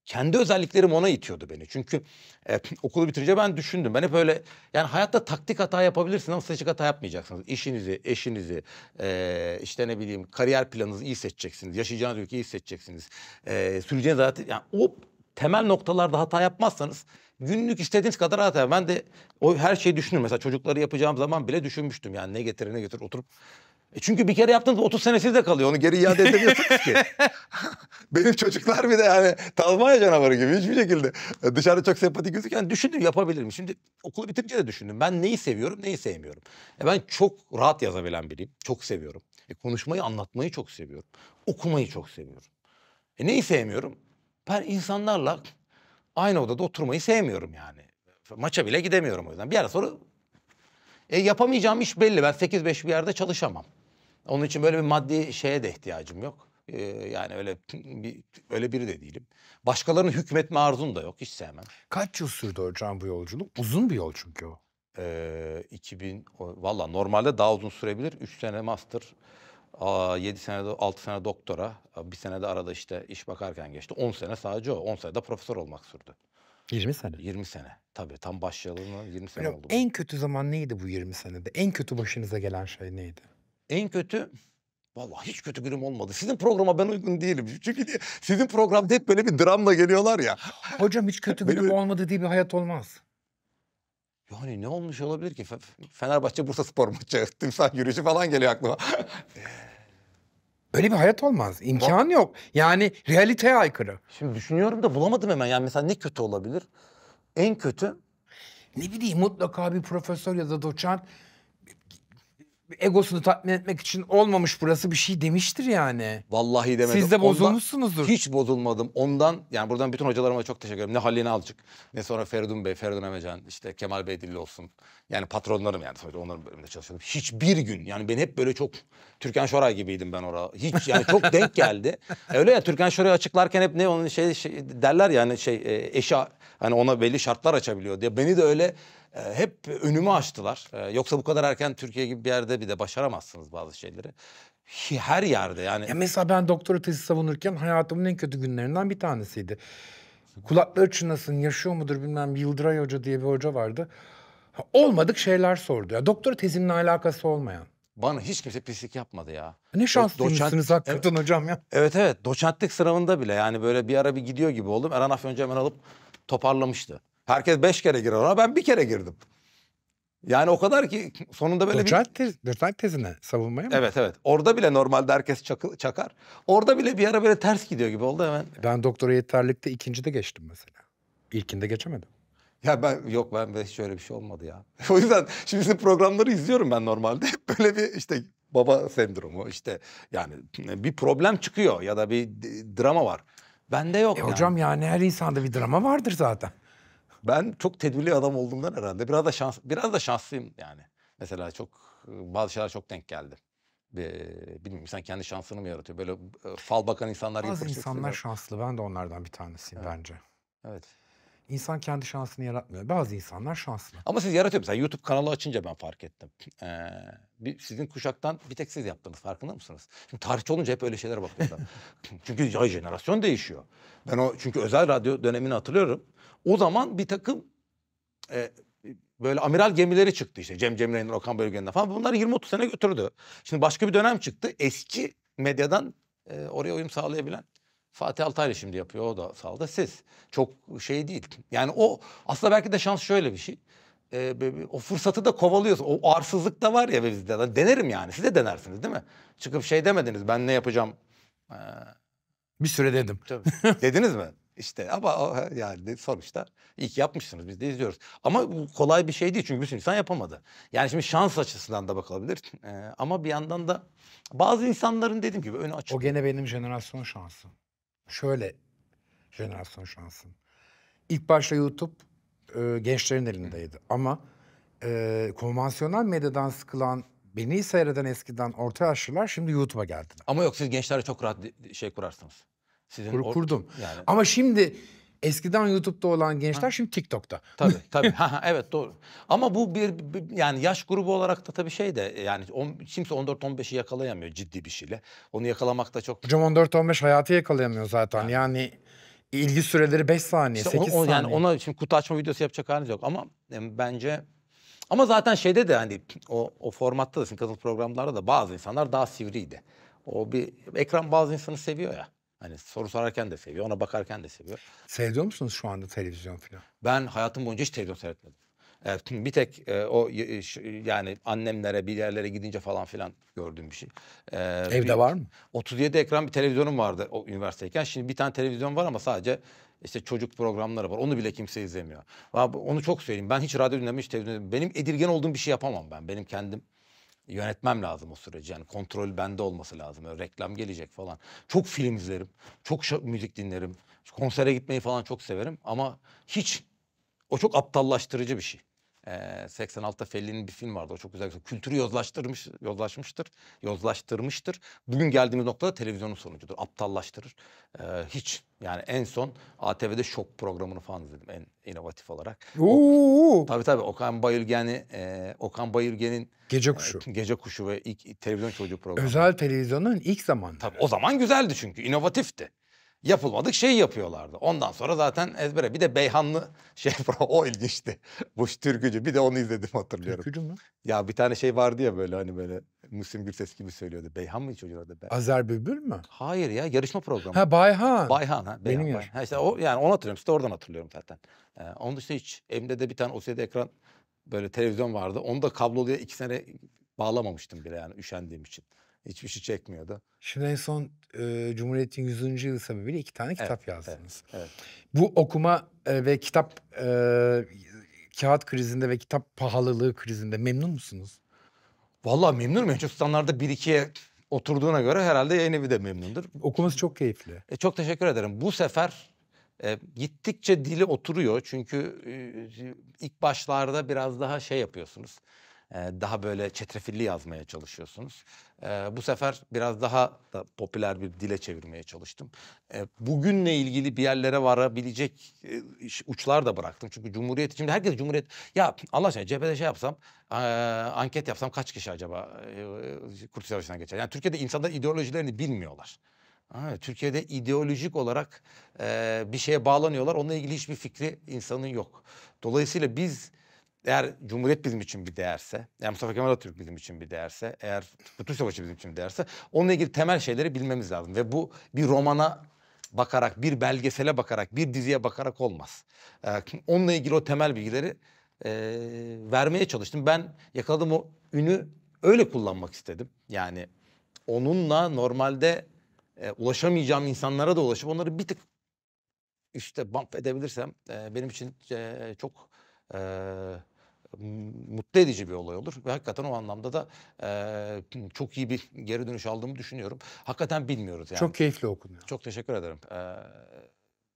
kendi özelliklerim ona itiyordu beni. Çünkü e, okulu bitirince ben düşündüm. Ben hep öyle yani hayatta taktik hata yapabilirsin ama stratejik hata yapmayacaksınız. İşinizi, eşinizi, e, işte ne bileyim kariyer planınızı iyi seçeceksiniz. Yaşayacağınız ülkeyi iyi seçeceksiniz. E, süreceğiniz hayatı yani o temel noktalarda hata yapmazsanız günlük istediğiniz kadar hata. Ben de o her şeyi düşünürüm. Mesela çocukları yapacağım zaman bile düşünmüştüm. Yani ne getirir ne götürür oturup e çünkü bir kere yaptığınız 30 senesiz de kalıyor. Onu geri iade edemiyorsunuz ki. Benim çocuklar bir de yani Talmanya canavarı gibi hiçbir şekilde. E dışarıda çok sempatik gözüküyor. Yani düşündüm yapabilir miyim. Şimdi okulu bitirince de düşündüm. Ben neyi seviyorum neyi sevmiyorum. E ben çok rahat yazabilen biriyim. Çok seviyorum. E konuşmayı anlatmayı çok seviyorum. Okumayı çok seviyorum. E neyi sevmiyorum? Ben insanlarla aynı odada oturmayı sevmiyorum yani. Maça bile gidemiyorum o yüzden. Bir ara sonra e, yapamayacağım iş belli. Ben 8-5 bir yerde çalışamam. Onun için böyle bir maddi şeye de ihtiyacım yok. Ee, yani öyle bir, öyle biri de değilim. Başkalarının hükmetme arzum da yok. Hiç sevmem. Kaç yıl sürdü hocam bu yolculuk? Uzun bir yol çünkü o. Ee, 2000 valla normalde daha uzun sürebilir. 3 sene master, 7 sene 6 sene doktora, bir sene de arada işte iş bakarken geçti. 10 sene sadece o. 10 sene de profesör olmak sürdü. 20 sene. 20 sene. Tabii tam başlayalım 20 sene Bilmiyorum, oldu. En kötü zaman neydi bu 20 senede? En kötü başınıza gelen şey neydi? En kötü Vallahi hiç kötü günüm olmadı. Sizin programa ben uygun değilim. Çünkü sizin programda hep böyle bir dramla geliyorlar ya. Hocam hiç kötü günüm Benim... olmadı diye bir hayat olmaz. Yani ne olmuş olabilir ki? Fenerbahçe Bursa Spor maçı, timsah yürüyüşü falan geliyor aklıma. Öyle bir hayat olmaz. İmkan yok. Yani realiteye aykırı. Şimdi düşünüyorum da bulamadım hemen. Yani mesela ne kötü olabilir? En kötü... Ne bileyim mutlaka bir profesör ya da doçent egosunu tatmin etmek için olmamış burası bir şey demiştir yani. Vallahi demedim. Siz de bozulmuşsunuzdur. Ondan, hiç bozulmadım. Ondan yani buradan bütün hocalarıma çok teşekkür ederim. Ne Halil Alcık ne sonra Feridun Bey, Feridun Emecan, işte Kemal Bey Dilli olsun. Yani patronlarım yani sonuçta onların bölümünde çalışıyordum. Hiçbir gün yani ben hep böyle çok Türkan Şoray gibiydim ben orada. Hiç yani çok denk geldi. E, öyle ya Türkan Şoray açıklarken hep ne onun şey, şey derler yani şey e, eşa hani ona belli şartlar açabiliyor diye. Beni de öyle ee, hep önümü açtılar. Ee, yoksa bu kadar erken Türkiye gibi bir yerde bir de başaramazsınız bazı şeyleri. Her yerde yani. Ya mesela ben doktora tezi savunurken hayatımın en kötü günlerinden bir tanesiydi. Kulakları çınlasın yaşıyor mudur bilmem Yıldıray Hoca diye bir hoca vardı. Olmadık şeyler sordu. Ya doktora tezimle alakası olmayan. Bana hiç kimse pislik yapmadı ya. Ne şanslıymışsınız Do hakikaten evet, hocam ya. Evet evet doçentlik sınavında bile yani böyle bir ara bir gidiyor gibi oldum. Eren Afyoncu hemen alıp toparlamıştı. Herkes beş kere girer ona ben bir kere girdim. Yani o kadar ki sonunda böyle Doçent bir... Tez, doçent tezine savunmaya mı? Evet evet. Orada bile normalde herkes çakı, çakar. Orada bile bir ara böyle ters gidiyor gibi oldu hemen. E ben doktora yeterlikte ikinci de geçtim mesela. İlkinde geçemedim. Ya ben yok ben hiç öyle bir şey olmadı ya. o yüzden şimdi sizin programları izliyorum ben normalde. Böyle bir işte baba sendromu işte yani bir problem çıkıyor ya da bir drama var. Bende yok. E yani. Hocam yani her insanda bir drama vardır zaten. Ben çok tedbirli adam olduğumdan herhalde biraz da şans biraz da şanslıyım yani. Mesela çok bazı şeyler çok denk geldi. Bilmiyorum insan kendi şansını mı yaratıyor? Böyle e, fal bakan insanlar Bazı insanlar şanslı. Ben de onlardan bir tanesiyim evet. bence. Evet. İnsan kendi şansını yaratmıyor. Bazı insanlar şanslı. Ama siz yaratıyor. Mesela YouTube kanalı açınca ben fark ettim. Ee, bir, sizin kuşaktan bir tek siz yaptınız. Farkında mısınız? Şimdi tarihçi olunca hep öyle şeyler bakıyorlar. çünkü ya jenerasyon değişiyor. Ben o çünkü özel radyo dönemini hatırlıyorum. O zaman bir takım e, böyle amiral gemileri çıktı işte Cem Cemre'nin, Okan Bölge'nden falan. bunları 20-30 sene götürdü. Şimdi başka bir dönem çıktı. Eski medyadan e, oraya uyum sağlayabilen Fatih Altaylı şimdi yapıyor o da sağda siz. Çok şey değil. Yani o aslında belki de şans şöyle bir şey. E, o fırsatı da kovalıyoruz. O arsızlık da var ya bizde. Denerim yani. Siz de denersiniz değil mi? Çıkıp şey demediniz ben ne yapacağım. Ee... Bir süre dedim. Tabii. Dediniz mi? İşte ama yani sonuçta iyi ki yapmışsınız biz de izliyoruz. Ama bu kolay bir şey değil çünkü bütün insan yapamadı. Yani şimdi şans açısından da bakılabilir ee, ama bir yandan da bazı insanların dediğim gibi önü açık. O gene benim jenerasyon şansım. Şöyle jenerasyon şansım. İlk başta YouTube e, gençlerin elindeydi Hı. ama e, konvansiyonel medyadan sıkılan beni seyreden eskiden orta yaşlılar şimdi YouTube'a geldiler. Ama yok siz gençlere çok rahat şey kurarsınız. Sizin Kur, kurdum. Yani. Ama şimdi eskiden YouTube'da olan gençler ha. şimdi TikTok'ta. Tabii tabii. ha, evet doğru. Ama bu bir, bir yani yaş grubu olarak da tabii şey de yani on, kimse 14-15'i yakalayamıyor ciddi bir şeyle. Onu yakalamak da çok... Hocam 14-15 hayatı yakalayamıyor zaten. Yani, yani ilgi süreleri 5 saniye, işte 8 onu, saniye. Yani ona şimdi kutu açma videosu yapacak haliniz yok ama yani e, bence ama zaten şeyde de hani o, o formatta da sizin katıl programlarda da bazı insanlar daha sivriydi. O bir ekran bazı insanı seviyor ya. Hani soru sorarken de seviyor, ona bakarken de seviyor. Seviyor musunuz şu anda televizyon falan? Ben hayatım boyunca hiç televizyon seyretmedim. Evet, bir tek e, o e, şu, yani annemlere bir yerlere gidince falan filan gördüğüm bir şey. Ee, Evde bir, var mı? 37 ekran bir televizyonum vardı o üniversiteyken. Şimdi bir tane televizyon var ama sadece işte çocuk programları var. Onu bile kimse izlemiyor. Abi, onu çok söyleyeyim. Ben hiç radyo dinlemiş televizyon Benim edirgen olduğum bir şey yapamam ben. Benim kendim yönetmem lazım o süreci. Yani kontrol bende olması lazım. Öyle reklam gelecek falan. Çok film izlerim. Çok müzik dinlerim. Konsere gitmeyi falan çok severim ama hiç o çok aptallaştırıcı bir şey. E, 86'da Fellini'nin bir film vardı. O çok güzel. Kültürü yozlaştırmış, yozlaşmıştır. Yozlaştırmıştır. Bugün geldiğimiz noktada televizyonun sonucudur. Aptallaştırır. E, hiç yani en son ATV'de şok programını falan izledim en inovatif olarak. Oo. O, tabii tabii Okan Bayülgen'i e, Okan Bayülgen'in Gece Kuşu. E, Gece Kuşu ve ilk televizyon çocuğu programı. Özel televizyonun ilk zamanı. Tabii o zaman güzeldi çünkü inovatifti yapılmadık şey yapıyorlardı. Ondan sonra zaten ezbere. Bir de Beyhanlı şey o ilginçti. Bu türkücü bir de onu izledim hatırlıyorum. Türkücü mü? Ya bir tane şey vardı ya böyle hani böyle Müslüm Gürses gibi söylüyordu. Beyhan mı çocuğun adı? Ben. Azer Bülbül mü? Hayır ya yarışma programı. Ha Bayhan. Bayhan ha. Beyhan, Benim Bayhan. Ha, işte o, yani onu hatırlıyorum. İşte oradan hatırlıyorum zaten. Ee, onun dışında hiç evimde de bir tane OCD ekran böyle televizyon vardı. Onu da kabloluya iki sene bağlamamıştım bile yani üşendiğim için. Hiçbir şey çekmiyordu. Şimdi en son e, Cumhuriyet'in 100. yılı sebebiyle iki tane kitap evet, yazdınız. Evet, evet. Bu okuma e, ve kitap e, kağıt krizinde ve kitap pahalılığı krizinde memnun musunuz? Valla memnunum. Önce standartta bir ikiye oturduğuna göre herhalde yayın evi de memnundur. Okuması çok keyifli. E, çok teşekkür ederim. Bu sefer e, gittikçe dili oturuyor. Çünkü e, ilk başlarda biraz daha şey yapıyorsunuz. Ee, daha böyle çetrefilli yazmaya çalışıyorsunuz. Ee, bu sefer biraz daha da popüler bir dile çevirmeye çalıştım. Ee, bugünle ilgili bir yerlere varabilecek e, uçlar da bıraktım. Çünkü Cumhuriyet şimdi herkes Cumhuriyet ya Allah aşkına cephede şey yapsam anket yapsam kaç kişi acaba e, e, Kurtuluş Savaşı'na geçer? Yani Türkiye'de insanlar ideolojilerini bilmiyorlar. Türkiye'de ideolojik olarak bir şeye bağlanıyorlar. Onunla ilgili hiçbir fikri insanın yok. Dolayısıyla biz eğer Cumhuriyet bizim için bir değerse, yani Mustafa Kemal Atatürk bizim için bir değerse, eğer Kurtuluş Savaşı bizim için bir değerse, onunla ilgili temel şeyleri bilmemiz lazım. Ve bu bir romana bakarak, bir belgesele bakarak, bir diziye bakarak olmaz. Ee, onunla ilgili o temel bilgileri e, vermeye çalıştım. Ben yakaladığım o ünü öyle kullanmak istedim. Yani onunla normalde e, ulaşamayacağım insanlara da ulaşıp onları bir tık işte bump edebilirsem e, benim için e, çok... E, mutlu edici bir olay olur. Ve hakikaten o anlamda da e, çok iyi bir geri dönüş aldığımı düşünüyorum. Hakikaten bilmiyoruz yani. Çok keyifli okunuyor. Çok teşekkür ederim. E,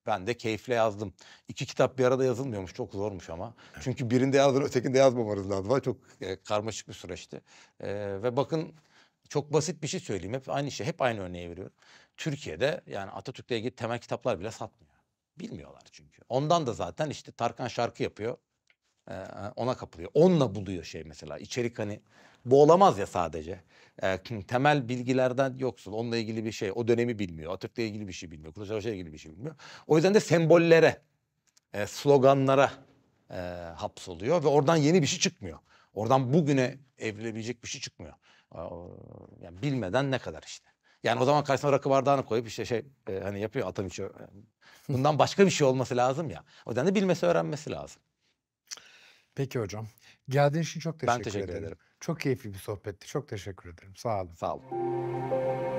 ben de keyifle yazdım. İki kitap bir arada yazılmıyormuş. Çok zormuş ama. Evet. Çünkü birinde yazdın ötekinde yazmamanız lazım. Çok e, karmaşık bir süreçti. E, ve bakın çok basit bir şey söyleyeyim. Hep aynı şey, hep aynı örneği veriyorum. Türkiye'de yani Atatürk'le ilgili temel kitaplar bile satmıyor. Bilmiyorlar çünkü. Ondan da zaten işte Tarkan şarkı yapıyor. Ee, ona kapılıyor. Onunla buluyor şey mesela. İçerik hani bu olamaz ya sadece. Ee, temel bilgilerden yoksun. Onunla ilgili bir şey. O dönemi bilmiyor. Atatürk'le ilgili bir şey bilmiyor. Kılıçdaroğlu'yla şey ilgili bir şey bilmiyor. O yüzden de sembollere, e, sloganlara e, hapsoluyor ve oradan yeni bir şey çıkmıyor. Oradan bugüne evrilebilecek bir şey çıkmıyor. Yani bilmeden ne kadar işte. Yani o zaman karşısına rakı bardağını koyup işte şey e, hani yapıyor Atatürk'ü. Bundan başka bir şey olması lazım ya. O yüzden de bilmesi öğrenmesi lazım. Peki hocam. Geldiğin için çok teşekkür, ben teşekkür ederim. ederim. Çok keyifli bir sohbetti. Çok teşekkür ederim. Sağ olun. Sağ olun.